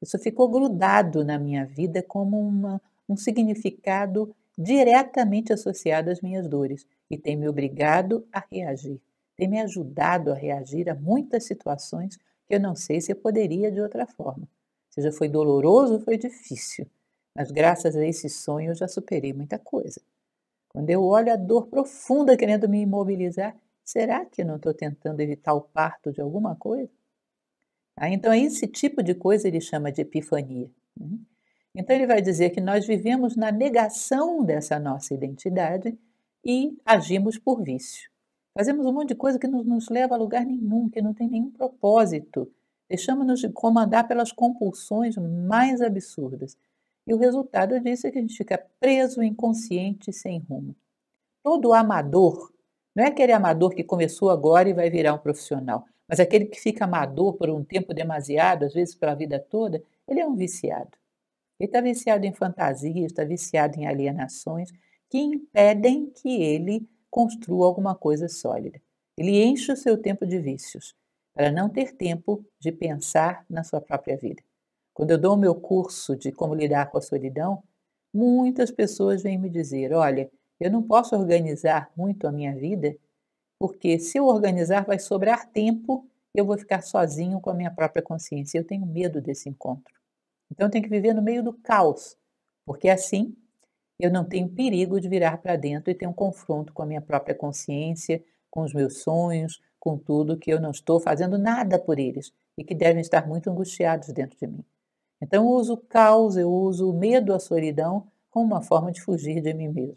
Isso ficou grudado na minha vida como uma, um significado diretamente associado às minhas dores e tem me obrigado a reagir tem me ajudado a reagir a muitas situações que eu não sei se eu poderia de outra forma. Seja foi doloroso, foi difícil, mas graças a esse sonho eu já superei muita coisa. Quando eu olho a dor profunda querendo me imobilizar, será que eu não estou tentando evitar o parto de alguma coisa? Ah, então, esse tipo de coisa ele chama de epifania. Né? Então, ele vai dizer que nós vivemos na negação dessa nossa identidade e agimos por vício. Fazemos um monte de coisa que não nos leva a lugar nenhum, que não tem nenhum propósito. Deixamos-nos de comandar pelas compulsões mais absurdas. E o resultado disso é que a gente fica preso, inconsciente, sem rumo. Todo amador, não é aquele amador que começou agora e vai virar um profissional, mas aquele que fica amador por um tempo demasiado, às vezes pela vida toda, ele é um viciado. Ele está viciado em fantasias, está viciado em alienações que impedem que ele construa alguma coisa sólida. Ele enche o seu tempo de vícios, para não ter tempo de pensar na sua própria vida. Quando eu dou o meu curso de como lidar com a solidão, muitas pessoas vêm me dizer: olha, eu não posso organizar muito a minha vida, porque se eu organizar, vai sobrar tempo e eu vou ficar sozinho com a minha própria consciência. Eu tenho medo desse encontro. Então, eu tenho que viver no meio do caos, porque é assim eu não tenho perigo de virar para dentro e ter um confronto com a minha própria consciência, com os meus sonhos, com tudo que eu não estou fazendo nada por eles e que devem estar muito angustiados dentro de mim. Então eu uso o caos, eu uso o medo, a solidão como uma forma de fugir de mim mesmo.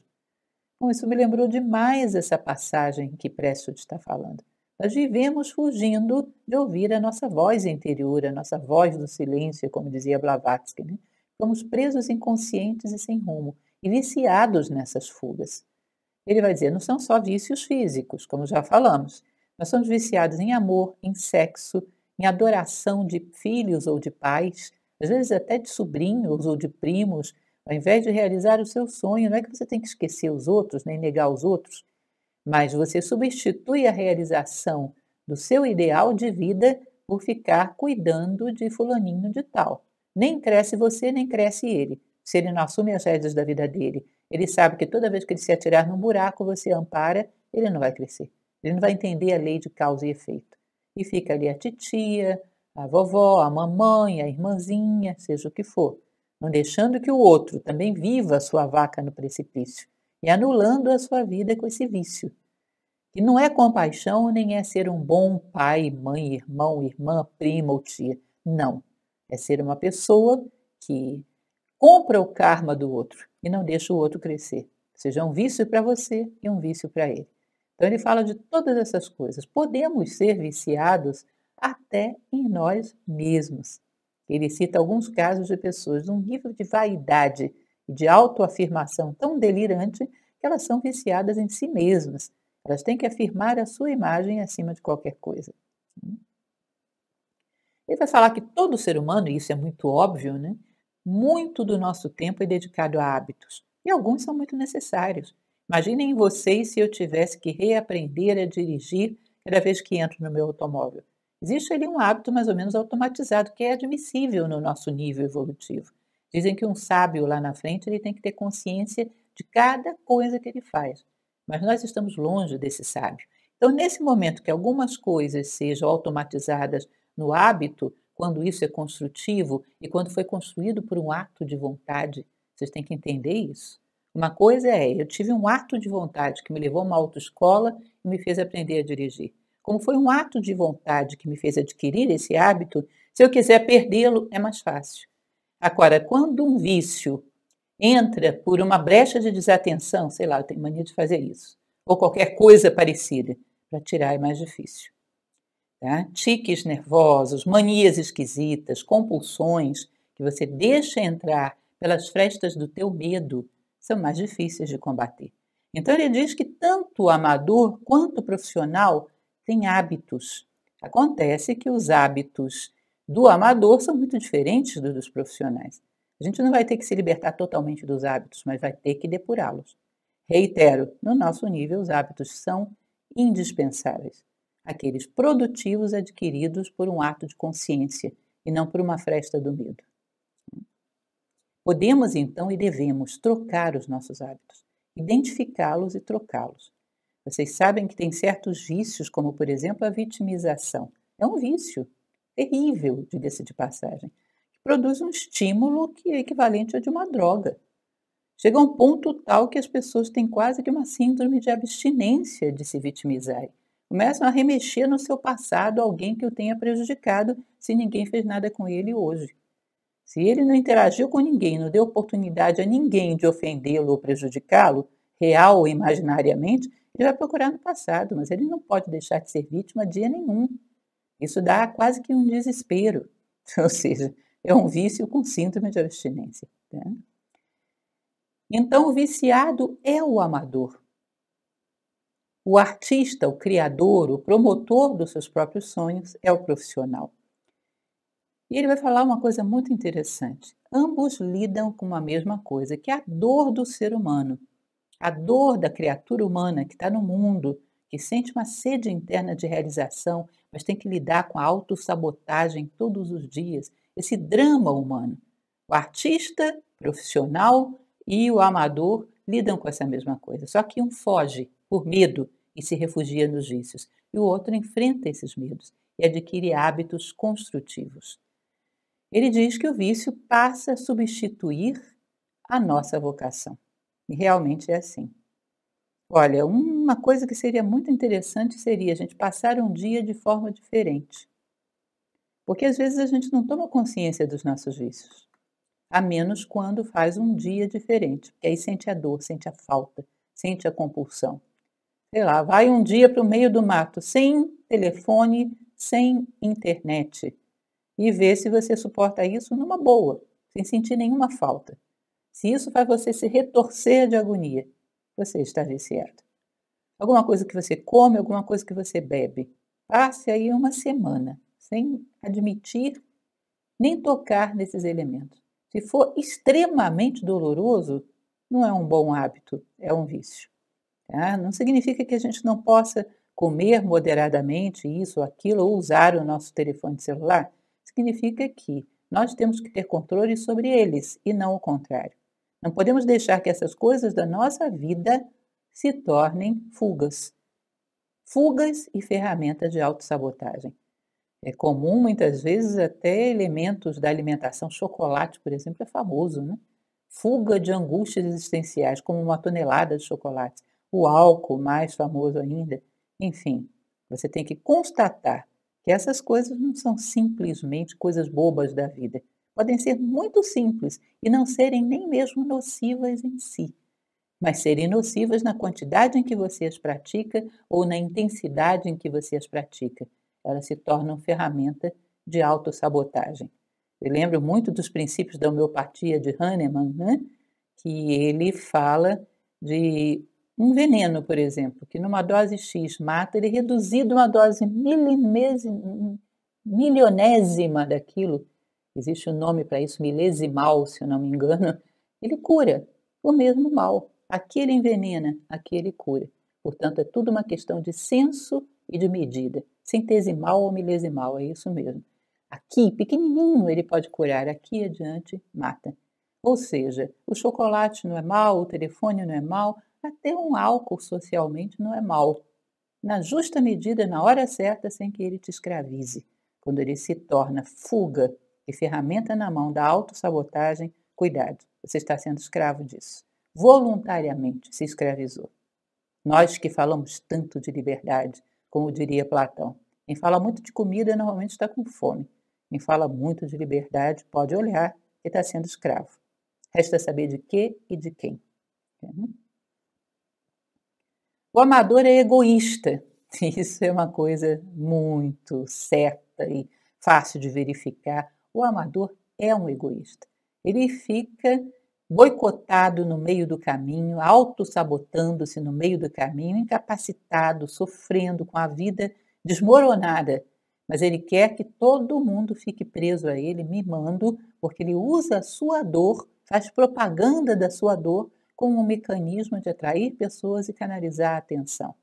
Bom, isso me lembrou demais essa passagem que Prestes está falando. Nós vivemos fugindo de ouvir a nossa voz interior, a nossa voz do silêncio, como dizia Blavatsky. Né? Fomos presos inconscientes e sem rumo e viciados nessas fugas. Ele vai dizer: não são só vícios físicos, como já falamos. Nós somos viciados em amor, em sexo, em adoração de filhos ou de pais, às vezes até de sobrinhos ou de primos. Ao invés de realizar o seu sonho, não é que você tem que esquecer os outros, nem negar os outros, mas você substitui a realização do seu ideal de vida por ficar cuidando de fulaninho de tal. Nem cresce você, nem cresce ele se ele não assume as rédeas da vida dele, ele sabe que toda vez que ele se atirar num buraco, você ampara, ele não vai crescer. Ele não vai entender a lei de causa e efeito. E fica ali a titia, a vovó, a mamãe, a irmãzinha, seja o que for, não deixando que o outro também viva a sua vaca no precipício e anulando a sua vida com esse vício. E não é compaixão nem é ser um bom pai, mãe, irmão, irmã, prima ou tia. Não. É ser uma pessoa que compra o karma do outro e não deixa o outro crescer. Ou seja, é um vício para você e um vício para ele. Então ele fala de todas essas coisas. Podemos ser viciados até em nós mesmos. Ele cita alguns casos de pessoas de um nível de vaidade e de autoafirmação tão delirante que elas são viciadas em si mesmas. Elas têm que afirmar a sua imagem acima de qualquer coisa. Ele vai falar que todo ser humano, e isso é muito óbvio, né, muito do nosso tempo é dedicado a hábitos e alguns são muito necessários. Imaginem vocês se eu tivesse que reaprender a dirigir cada vez que entro no meu automóvel. Existe ali um hábito mais ou menos automatizado que é admissível no nosso nível evolutivo. Dizem que um sábio lá na frente ele tem que ter consciência de cada coisa que ele faz. Mas nós estamos longe desse sábio. Então, nesse momento que algumas coisas sejam automatizadas no hábito, quando isso é construtivo e quando foi construído por um ato de vontade. Vocês têm que entender isso. Uma coisa é, eu tive um ato de vontade que me levou a uma autoescola e me fez aprender a dirigir. Como foi um ato de vontade que me fez adquirir esse hábito, se eu quiser perdê-lo, é mais fácil. Agora, quando um vício entra por uma brecha de desatenção, sei lá, eu tenho mania de fazer isso, ou qualquer coisa parecida, para tirar é mais difícil tá? tiques nervosos, manias esquisitas, compulsões que você deixa entrar pelas frestas do teu medo são mais difíceis de combater. Então ele diz que tanto o amador quanto o profissional têm hábitos. Acontece que os hábitos do amador são muito diferentes dos, dos profissionais. A gente não vai ter que se libertar totalmente dos hábitos, mas vai ter que depurá-los. Reitero, no nosso nível, os hábitos são indispensáveis aqueles produtivos adquiridos por um ato de consciência e não por uma fresta do medo. Podemos então e devemos trocar os nossos hábitos, identificá-los e trocá-los. Vocês sabem que tem certos vícios, como por exemplo a vitimização. É um vício terrível, diga-se de passagem, que produz um estímulo que é equivalente ao de uma droga. Chega a um ponto tal que as pessoas têm quase que uma síndrome de abstinência de se vitimizarem Começam a remexer no seu passado alguém que o tenha prejudicado se ninguém fez nada com ele hoje. Se ele não interagiu com ninguém, não deu oportunidade a ninguém de ofendê-lo ou prejudicá-lo, real ou imaginariamente, ele vai procurar no passado, mas ele não pode deixar de ser vítima dia nenhum. Isso dá quase que um desespero, ou seja, é um vício com síndrome de abstinência. Né? Então, o viciado é o amador, o artista, o criador, o promotor dos seus próprios sonhos é o profissional. E ele vai falar uma coisa muito interessante. Ambos lidam com a mesma coisa, que é a dor do ser humano, a dor da criatura humana que está no mundo, que sente uma sede interna de realização, mas tem que lidar com a autossabotagem todos os dias, esse drama humano. O artista profissional e o amador lidam com essa mesma coisa, só que um foge, por medo e se refugia nos vícios, e o outro enfrenta esses medos e adquire hábitos construtivos. Ele diz que o vício passa a substituir a nossa vocação. E realmente é assim. Olha, uma coisa que seria muito interessante seria a gente passar um dia de forma diferente. Porque às vezes a gente não toma consciência dos nossos vícios, a menos quando faz um dia diferente, porque aí sente a dor, sente a falta, sente a compulsão sei lá, vai um dia para o meio do mato, sem telefone, sem internet, e vê se você suporta isso numa boa, sem sentir nenhuma falta. Se isso faz você se retorcer de agonia, você está viciado. Alguma coisa que você come, alguma coisa que você bebe. Passe aí uma semana sem admitir nem tocar nesses elementos. Se for extremamente doloroso, não é um bom hábito, é um vício. Tá? Não significa que a gente não possa comer moderadamente isso, ou aquilo, ou usar o nosso telefone celular. Significa que nós temos que ter controle sobre eles e não o contrário. Não podemos deixar que essas coisas da nossa vida se tornem fugas. Fugas e ferramentas de autossabotagem. É comum, muitas vezes, até elementos da alimentação. Chocolate, por exemplo, é famoso, né? Fuga de angústias existenciais, como uma tonelada de chocolate o álcool mais famoso ainda. Enfim, você tem que constatar que essas coisas não são simplesmente coisas bobas da vida. Podem ser muito simples e não serem nem mesmo nocivas em si, mas serem nocivas na quantidade em que você as pratica ou na intensidade em que você as pratica. Elas se tornam ferramenta de autossabotagem. Eu lembro muito dos princípios da homeopatia de Hahnemann, né? que ele fala de um veneno, por exemplo, que numa dose X mata, ele é reduzido a uma dose milionésima daquilo, existe um nome para isso, milesimal, se eu não me engano, ele cura o mesmo mal. Aqui ele envenena, aqui ele cura. Portanto, é tudo uma questão de senso e de medida. Centesimal ou milesimal, é isso mesmo. Aqui, pequenininho, ele pode curar, aqui adiante, mata. Ou seja, o chocolate não é mal, o telefone não é mal, até um álcool socialmente não é mal. Na justa medida, na hora certa, sem que ele te escravize. Quando ele se torna fuga e ferramenta na mão da autossabotagem, cuidado, você está sendo escravo disso. Voluntariamente se escravizou. Nós que falamos tanto de liberdade, como diria Platão. Quem fala muito de comida normalmente está com fome. Quem fala muito de liberdade pode olhar e está sendo escravo. Resta saber de que e de quem. Uhum. O amador é egoísta. Isso é uma coisa muito certa e fácil de verificar. O amador é um egoísta. Ele fica boicotado no meio do caminho, auto-sabotando-se no meio do caminho, incapacitado, sofrendo com a vida desmoronada. Mas ele quer que todo mundo fique preso a ele, mimando, porque ele usa a sua dor, faz propaganda da sua dor como um mecanismo de atrair pessoas e canalizar a atenção.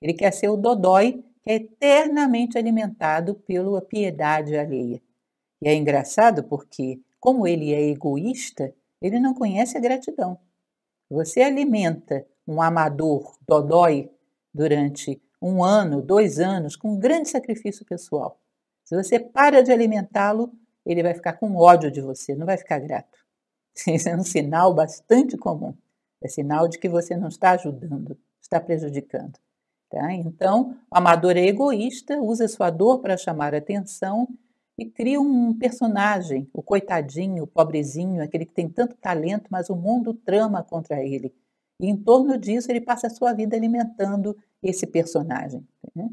Ele quer ser o dodói que é eternamente alimentado pela piedade alheia. E é engraçado porque, como ele é egoísta, ele não conhece a gratidão. Você alimenta um amador dodói durante um ano, dois anos, com um grande sacrifício pessoal. Se você para de alimentá-lo, ele vai ficar com ódio de você, não vai ficar grato. Isso é um sinal bastante comum. É sinal de que você não está ajudando, está prejudicando. Tá? Então, o amador é egoísta, usa sua dor para chamar atenção e cria um personagem, o coitadinho, o pobrezinho, aquele que tem tanto talento, mas o mundo trama contra ele. E em torno disso, ele passa a sua vida alimentando esse personagem. Né?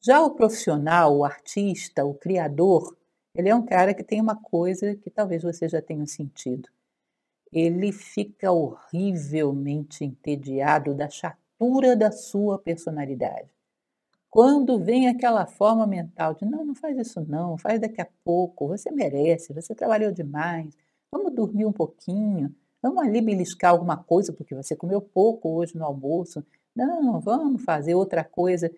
Já o profissional, o artista, o criador, ele é um cara que tem uma coisa que talvez você já tenha sentido ele fica horrivelmente entediado da chatura da sua personalidade. Quando vem aquela forma mental de não, não faz isso não, faz daqui a pouco, você merece, você trabalhou demais, vamos dormir um pouquinho, vamos ali beliscar alguma coisa porque você comeu pouco hoje no almoço, não, vamos fazer outra coisa.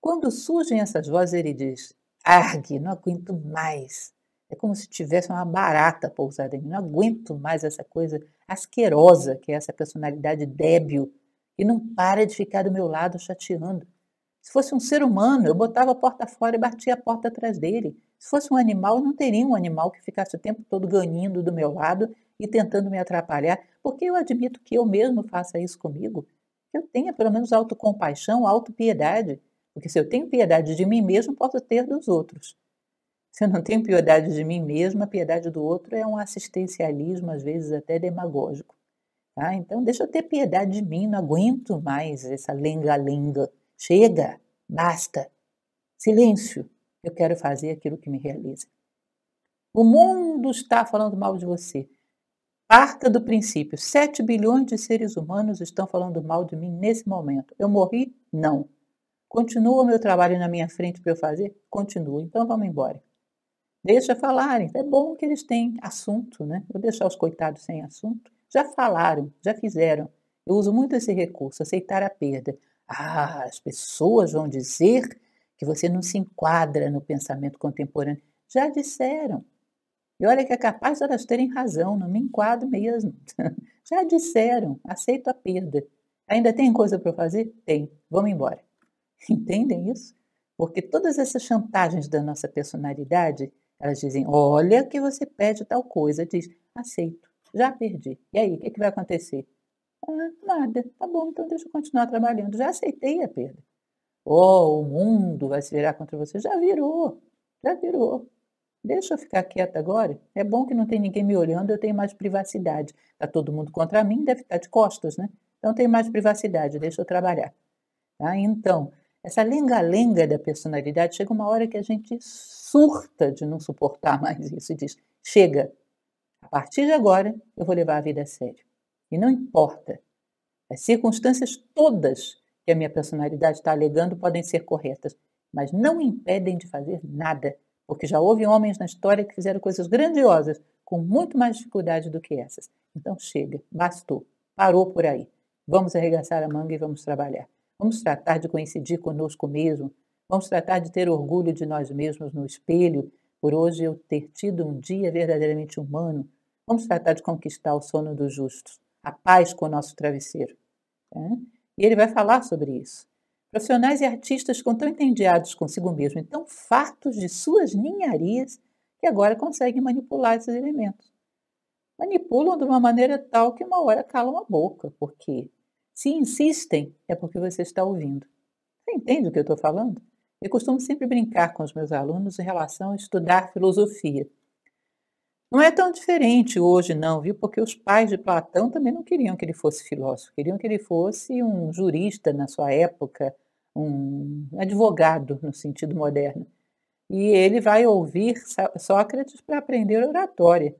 Quando surgem essas vozes, ele diz: argue, não aguento mais, é como se tivesse uma barata pousada em mim. Não aguento mais essa coisa asquerosa que é essa personalidade débil e não para de ficar do meu lado chateando. Se fosse um ser humano, eu botava a porta fora e batia a porta atrás dele. Se fosse um animal, não teria um animal que ficasse o tempo todo ganhando do meu lado e tentando me atrapalhar, porque eu admito que eu mesmo faça isso comigo. Eu tenha pelo menos autocompaixão, autopiedade, porque se eu tenho piedade de mim mesmo, posso ter dos outros. Se eu não tenho piedade de mim mesma, a piedade do outro é um assistencialismo, às vezes até demagógico. Tá? Então, deixa eu ter piedade de mim, não aguento mais essa lenga-lenga. Chega, basta. Silêncio, eu quero fazer aquilo que me realiza. O mundo está falando mal de você. Parta do princípio: 7 bilhões de seres humanos estão falando mal de mim nesse momento. Eu morri? Não. Continua o meu trabalho na minha frente para eu fazer? Continua. Então vamos embora. Deixa falarem. É bom que eles têm assunto, né? Vou deixar os coitados sem assunto. Já falaram, já fizeram. Eu uso muito esse recurso, aceitar a perda. Ah, as pessoas vão dizer que você não se enquadra no pensamento contemporâneo. Já disseram. E olha que é capaz de elas terem razão, não me enquadro mesmo. Já disseram, aceito a perda. Ainda tem coisa para fazer? Tem, vamos embora. Entendem isso? Porque todas essas chantagens da nossa personalidade elas dizem, olha que você pede tal coisa. Diz, aceito, já perdi. E aí, o que, que vai acontecer? Ah, nada, tá bom, então deixa eu continuar trabalhando. Já aceitei a perda. Oh, o mundo vai se virar contra você. Já virou, já virou. Deixa eu ficar quieta agora. É bom que não tem ninguém me olhando, eu tenho mais privacidade. Está todo mundo contra mim, deve estar de costas, né? Então tem mais privacidade, deixa eu trabalhar. Tá? Então, essa lenga-lenga da personalidade chega uma hora que a gente surta de não suportar mais isso e diz: chega, a partir de agora eu vou levar a vida a sério. E não importa. As circunstâncias todas que a minha personalidade está alegando podem ser corretas, mas não impedem de fazer nada, porque já houve homens na história que fizeram coisas grandiosas com muito mais dificuldade do que essas. Então chega, bastou, parou por aí. Vamos arregaçar a manga e vamos trabalhar. Vamos tratar de coincidir conosco mesmo. Vamos tratar de ter orgulho de nós mesmos no espelho, por hoje eu ter tido um dia verdadeiramente humano. Vamos tratar de conquistar o sono dos justos, a paz com o nosso travesseiro. É? E ele vai falar sobre isso. Profissionais e artistas ficam tão entendiados consigo mesmo e tão fartos de suas ninharias que agora conseguem manipular esses elementos. Manipulam de uma maneira tal que uma hora calam a boca, porque se insistem, é porque você está ouvindo. Você entende o que eu estou falando? Eu costumo sempre brincar com os meus alunos em relação a estudar filosofia. Não é tão diferente hoje, não, viu? Porque os pais de Platão também não queriam que ele fosse filósofo, queriam que ele fosse um jurista na sua época, um advogado no sentido moderno. E ele vai ouvir Sócrates para aprender oratória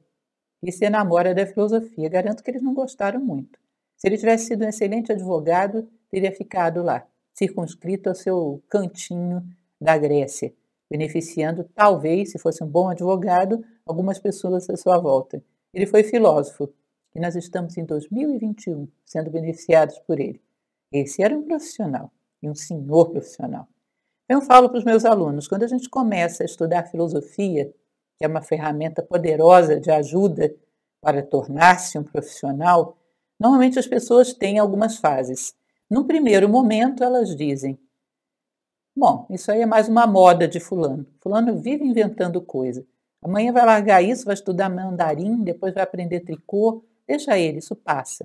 e se enamora da filosofia. Garanto que eles não gostaram muito. Se ele tivesse sido um excelente advogado, teria ficado lá, circunscrito ao seu cantinho da Grécia, beneficiando, talvez, se fosse um bom advogado, algumas pessoas à sua volta. Ele foi filósofo, e nós estamos em 2021 sendo beneficiados por ele. Esse era um profissional, e um senhor profissional. Eu falo para os meus alunos, quando a gente começa a estudar filosofia, que é uma ferramenta poderosa de ajuda para tornar-se um profissional, Normalmente as pessoas têm algumas fases. No primeiro momento, elas dizem: Bom, isso aí é mais uma moda de Fulano. Fulano vive inventando coisa. Amanhã vai largar isso, vai estudar mandarim, depois vai aprender tricô. Deixa ele, isso passa.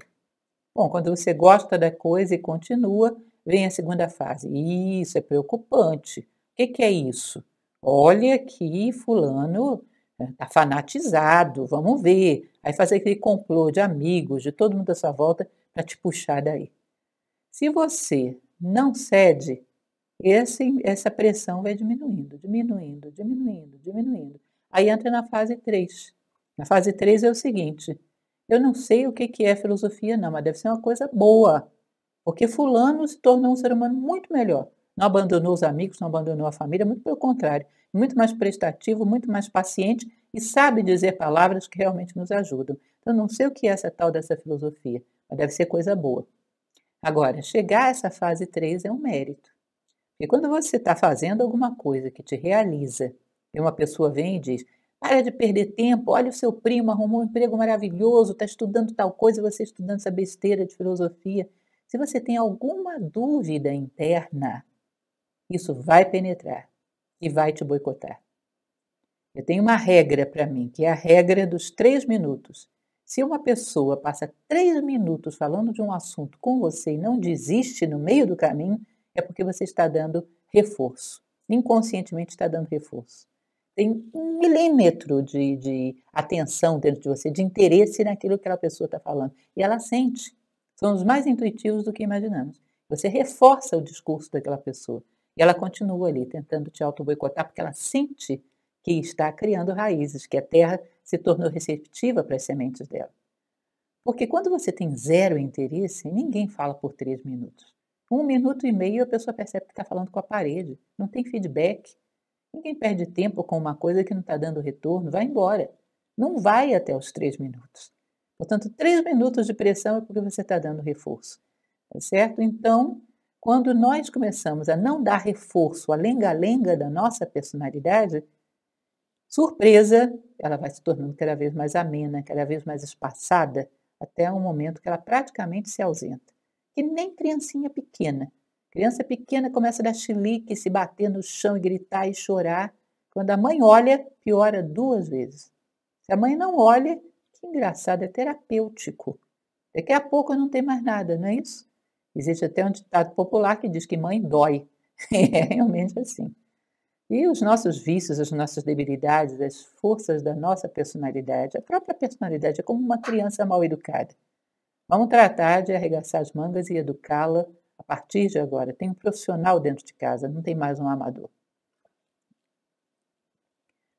Bom, quando você gosta da coisa e continua, vem a segunda fase. Isso é preocupante. O que, que é isso? Olha que Fulano está é, fanatizado, vamos ver. Aí fazer aquele complô de amigos, de todo mundo à sua volta, para te puxar daí. Se você não cede, esse, essa pressão vai diminuindo, diminuindo, diminuindo, diminuindo. Aí entra na fase 3. Na fase 3 é o seguinte: eu não sei o que, que é filosofia, não, mas deve ser uma coisa boa. Porque Fulano se tornou um ser humano muito melhor. Não abandonou os amigos, não abandonou a família, muito pelo contrário. Muito mais prestativo, muito mais paciente e sabe dizer palavras que realmente nos ajudam. Então, não sei o que é essa tal dessa filosofia, mas deve ser coisa boa. Agora, chegar a essa fase 3 é um mérito. Porque quando você está fazendo alguma coisa que te realiza, e uma pessoa vem e diz: para de perder tempo, olha o seu primo, arrumou um emprego maravilhoso, está estudando tal coisa e você estudando essa besteira de filosofia. Se você tem alguma dúvida interna, isso vai penetrar e vai te boicotar. Eu tenho uma regra para mim, que é a regra dos três minutos. Se uma pessoa passa três minutos falando de um assunto com você e não desiste no meio do caminho, é porque você está dando reforço. Inconscientemente está dando reforço. Tem um milímetro de, de atenção dentro de você, de interesse naquilo que aquela pessoa está falando. E ela sente. Somos mais intuitivos do que imaginamos. Você reforça o discurso daquela pessoa. E ela continua ali tentando te auto-boicotar, porque ela sente que está criando raízes, que a terra se tornou receptiva para as sementes dela. Porque quando você tem zero interesse, ninguém fala por três minutos. Um minuto e meio a pessoa percebe que está falando com a parede, não tem feedback. Ninguém perde tempo com uma coisa que não está dando retorno, vai embora. Não vai até os três minutos. Portanto, três minutos de pressão é porque você está dando reforço. Tá certo? Então, quando nós começamos a não dar reforço à lenga-lenga da nossa personalidade, Surpresa, ela vai se tornando cada vez mais amena, cada vez mais espaçada, até um momento que ela praticamente se ausenta. Que nem criancinha pequena. Criança pequena começa a dar chilique, se bater no chão e gritar e chorar. Quando a mãe olha, piora duas vezes. Se a mãe não olha, que engraçado, é terapêutico. Daqui a pouco não tem mais nada, não é isso? Existe até um ditado popular que diz que mãe dói. É realmente assim. E os nossos vícios, as nossas debilidades, as forças da nossa personalidade, a própria personalidade é como uma criança mal educada. Vamos tratar de arregaçar as mangas e educá-la a partir de agora. Tem um profissional dentro de casa, não tem mais um amador.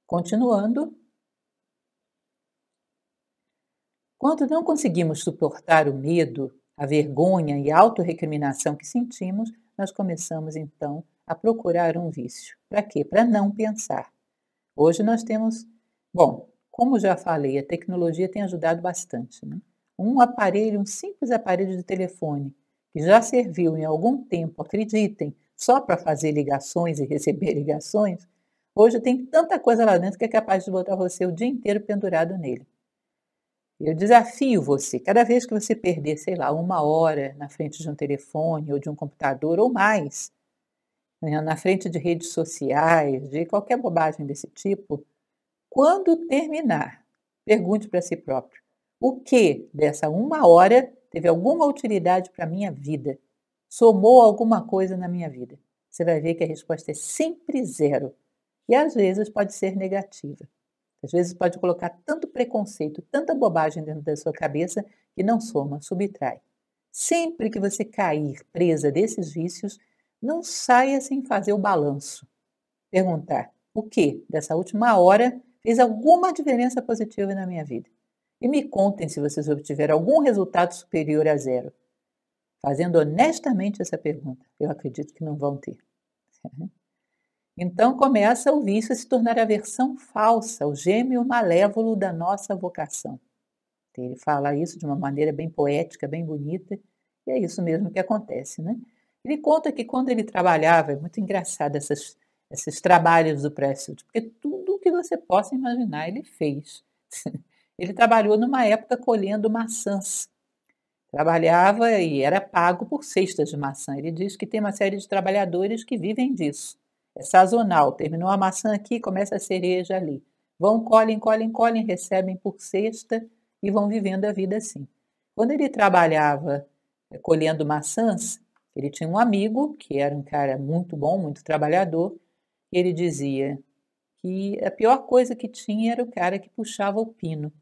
Continuando. Quando não conseguimos suportar o medo, a vergonha e a autorrecriminação que sentimos, nós começamos então a procurar um vício. Para quê? Para não pensar. Hoje nós temos, bom, como já falei, a tecnologia tem ajudado bastante. Né? Um aparelho, um simples aparelho de telefone, que já serviu em algum tempo, acreditem, só para fazer ligações e receber ligações, hoje tem tanta coisa lá dentro que é capaz de botar você o dia inteiro pendurado nele. Eu desafio você, cada vez que você perder, sei lá, uma hora na frente de um telefone ou de um computador ou mais, né, na frente de redes sociais, de qualquer bobagem desse tipo, quando terminar, pergunte para si próprio: o que dessa uma hora teve alguma utilidade para a minha vida? Somou alguma coisa na minha vida? Você vai ver que a resposta é sempre zero. E às vezes pode ser negativa. Às vezes pode colocar tanto preconceito, tanta bobagem dentro da sua cabeça que não soma, subtrai. Sempre que você cair presa desses vícios, não saia sem fazer o balanço. Perguntar: o que dessa última hora fez alguma diferença positiva na minha vida? E me contem se vocês obtiveram algum resultado superior a zero. Fazendo honestamente essa pergunta, eu acredito que não vão ter. Então começa o vício a se tornar a versão falsa, o gêmeo malévolo da nossa vocação. Ele fala isso de uma maneira bem poética, bem bonita, e é isso mesmo que acontece, né? Ele conta que quando ele trabalhava, é muito engraçado essas, esses trabalhos do Pressfield, porque tudo o que você possa imaginar ele fez. Ele trabalhou numa época colhendo maçãs. Trabalhava e era pago por cestas de maçã. Ele diz que tem uma série de trabalhadores que vivem disso. É sazonal. Terminou a maçã aqui, começa a cereja ali. Vão, colhem, colhem, colhem, recebem por cesta e vão vivendo a vida assim. Quando ele trabalhava eh, colhendo maçãs, ele tinha um amigo que era um cara muito bom, muito trabalhador, e ele dizia que a pior coisa que tinha era o cara que puxava o pino.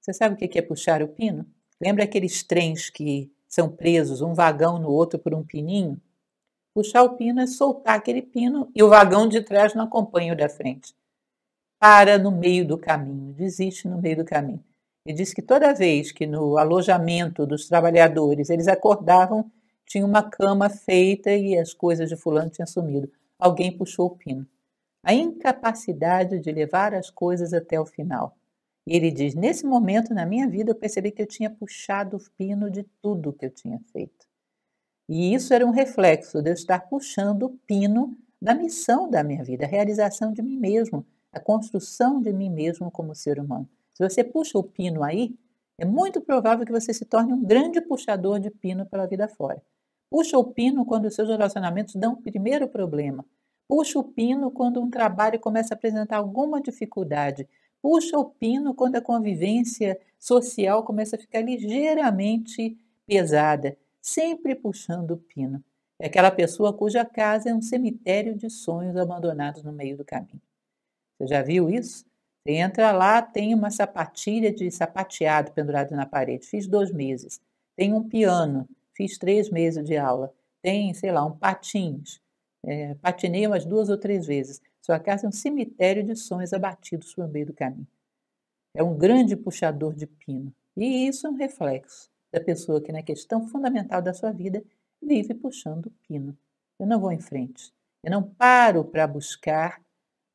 Você sabe o que é puxar o pino? Lembra aqueles trens que são presos um vagão no outro por um pininho? Puxar o pino é soltar aquele pino e o vagão de trás não acompanha o da frente. Para no meio do caminho, desiste no meio do caminho. Ele diz que toda vez que no alojamento dos trabalhadores eles acordavam tinha uma cama feita e as coisas de fulano tinham sumido. Alguém puxou o pino. A incapacidade de levar as coisas até o final. E ele diz: Nesse momento na minha vida, eu percebi que eu tinha puxado o pino de tudo que eu tinha feito. E isso era um reflexo de eu estar puxando o pino da missão da minha vida, a realização de mim mesmo, a construção de mim mesmo como ser humano. Se você puxa o pino aí, é muito provável que você se torne um grande puxador de pino pela vida fora. Puxa o pino quando os seus relacionamentos dão o primeiro problema. Puxa o pino quando um trabalho começa a apresentar alguma dificuldade. Puxa o pino quando a convivência social começa a ficar ligeiramente pesada. Sempre puxando o pino. É aquela pessoa cuja casa é um cemitério de sonhos abandonados no meio do caminho. Você já viu isso? Você entra lá, tem uma sapatilha de sapateado pendurado na parede. Fiz dois meses. Tem um piano fiz três meses de aula. Tem, sei lá, um patins. É, patinei umas duas ou três vezes. Sua casa é um cemitério de sonhos abatidos no meio do caminho. É um grande puxador de pino. E isso é um reflexo da pessoa que, na questão fundamental da sua vida, vive puxando pino. Eu não vou em frente. Eu não paro para buscar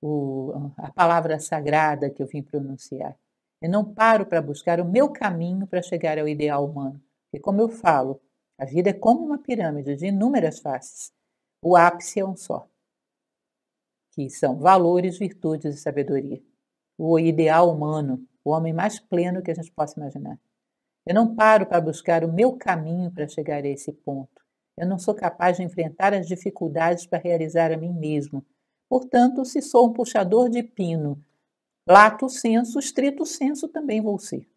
o, a palavra sagrada que eu vim pronunciar. Eu não paro para buscar o meu caminho para chegar ao ideal humano. E como eu falo, a vida é como uma pirâmide de inúmeras faces. O ápice é um só, que são valores, virtudes e sabedoria. O ideal humano, o homem mais pleno que a gente possa imaginar. Eu não paro para buscar o meu caminho para chegar a esse ponto. Eu não sou capaz de enfrentar as dificuldades para realizar a mim mesmo. Portanto, se sou um puxador de pino, lato senso, estrito senso também vou ser.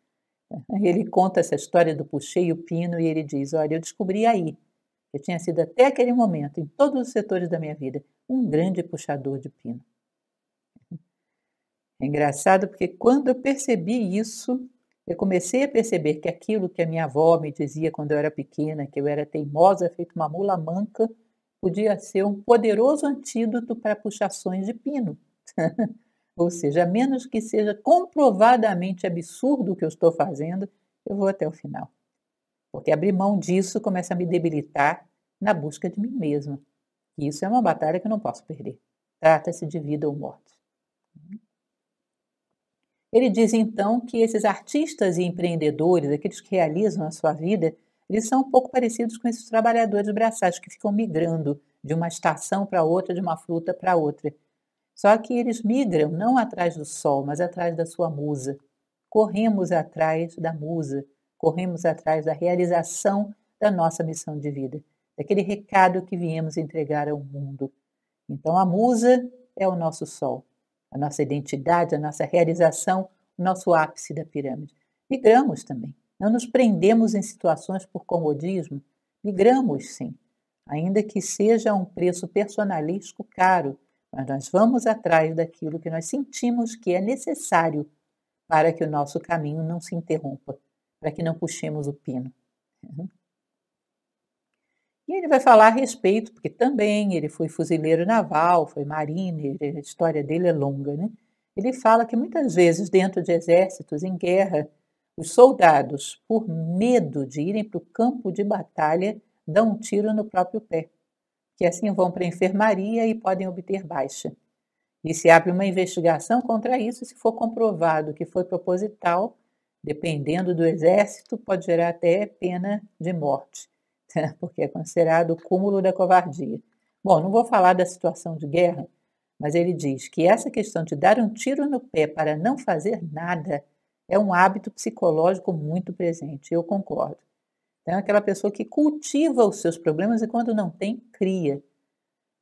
Ele conta essa história do puxei o pino e ele diz: Olha, eu descobri aí. Eu tinha sido até aquele momento, em todos os setores da minha vida, um grande puxador de pino. É engraçado porque quando eu percebi isso, eu comecei a perceber que aquilo que a minha avó me dizia quando eu era pequena, que eu era teimosa, feito uma mula manca, podia ser um poderoso antídoto para puxações de pino. Ou seja, a menos que seja comprovadamente absurdo o que eu estou fazendo, eu vou até o final. Porque abrir mão disso começa a me debilitar na busca de mim mesma. E isso é uma batalha que eu não posso perder. Trata-se de vida ou morte. Ele diz então que esses artistas e empreendedores, aqueles que realizam a sua vida, eles são um pouco parecidos com esses trabalhadores braçais que ficam migrando de uma estação para outra, de uma fruta para outra. Só que eles migram não atrás do sol, mas atrás da sua musa. Corremos atrás da musa, corremos atrás da realização da nossa missão de vida, daquele recado que viemos entregar ao mundo. Então, a musa é o nosso sol, a nossa identidade, a nossa realização, o nosso ápice da pirâmide. Migramos também. Não nos prendemos em situações por comodismo. Migramos, sim, ainda que seja a um preço personalístico caro mas nós vamos atrás daquilo que nós sentimos que é necessário para que o nosso caminho não se interrompa, para que não puxemos o pino. Uhum. E ele vai falar a respeito, porque também ele foi fuzileiro naval, foi marine, a história dele é longa, né? Ele fala que muitas vezes, dentro de exércitos, em guerra, os soldados, por medo de irem para o campo de batalha, dão um tiro no próprio pé que assim vão para a enfermaria e podem obter baixa. E se abre uma investigação contra isso, se for comprovado que foi proposital, dependendo do exército, pode gerar até pena de morte, porque é considerado o cúmulo da covardia. Bom, não vou falar da situação de guerra, mas ele diz que essa questão de dar um tiro no pé para não fazer nada é um hábito psicológico muito presente. Eu concordo. É aquela pessoa que cultiva os seus problemas e quando não tem, cria.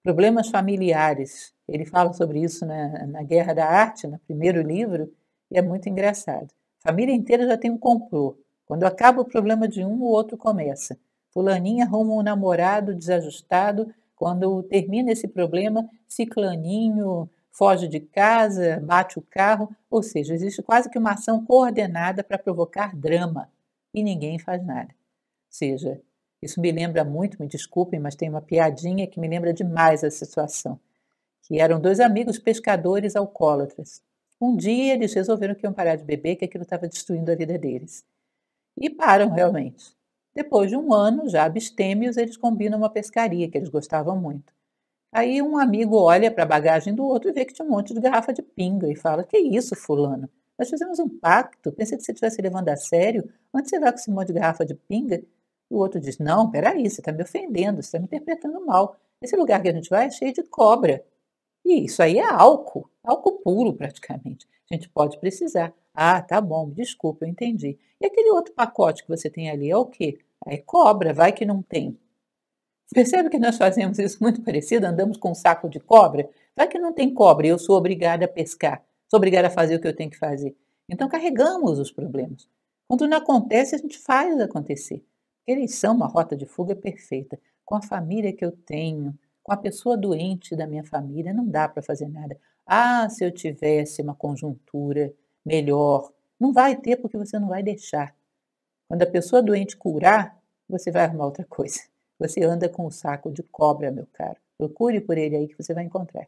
Problemas familiares. Ele fala sobre isso na, na Guerra da Arte, no primeiro livro, e é muito engraçado. Família inteira já tem um complô. Quando acaba o problema de um, o outro começa. Fulaninha arruma um namorado desajustado. Quando termina esse problema, ciclaninho foge de casa, bate o carro. Ou seja, existe quase que uma ação coordenada para provocar drama. E ninguém faz nada seja, isso me lembra muito, me desculpem, mas tem uma piadinha que me lembra demais essa situação, que eram dois amigos pescadores alcoólatras. Um dia eles resolveram que iam parar de beber, que aquilo estava destruindo a vida deles. E param realmente. Depois de um ano, já abstêmios, eles combinam uma pescaria que eles gostavam muito. Aí um amigo olha para a bagagem do outro e vê que tinha um monte de garrafa de pinga e fala: Que isso, Fulano? Nós fizemos um pacto, pensei que você estivesse levando a sério. Onde você vai com esse monte de garrafa de pinga? E o outro diz: Não, peraí, você está me ofendendo, você está me interpretando mal. Esse lugar que a gente vai é cheio de cobra. E isso aí é álcool, álcool puro praticamente. A gente pode precisar. Ah, tá bom, desculpa, eu entendi. E aquele outro pacote que você tem ali é o quê? É cobra, vai que não tem. Percebe que nós fazemos isso muito parecido? Andamos com um saco de cobra? Vai que não tem cobra e eu sou obrigada a pescar, sou obrigada a fazer o que eu tenho que fazer. Então carregamos os problemas. Quando não acontece, a gente faz acontecer. Eles são uma rota de fuga é perfeita. Com a família que eu tenho, com a pessoa doente da minha família, não dá para fazer nada. Ah, se eu tivesse uma conjuntura melhor. Não vai ter porque você não vai deixar. Quando a pessoa doente curar, você vai arrumar outra coisa. Você anda com o saco de cobra, meu caro. Procure por ele aí que você vai encontrar.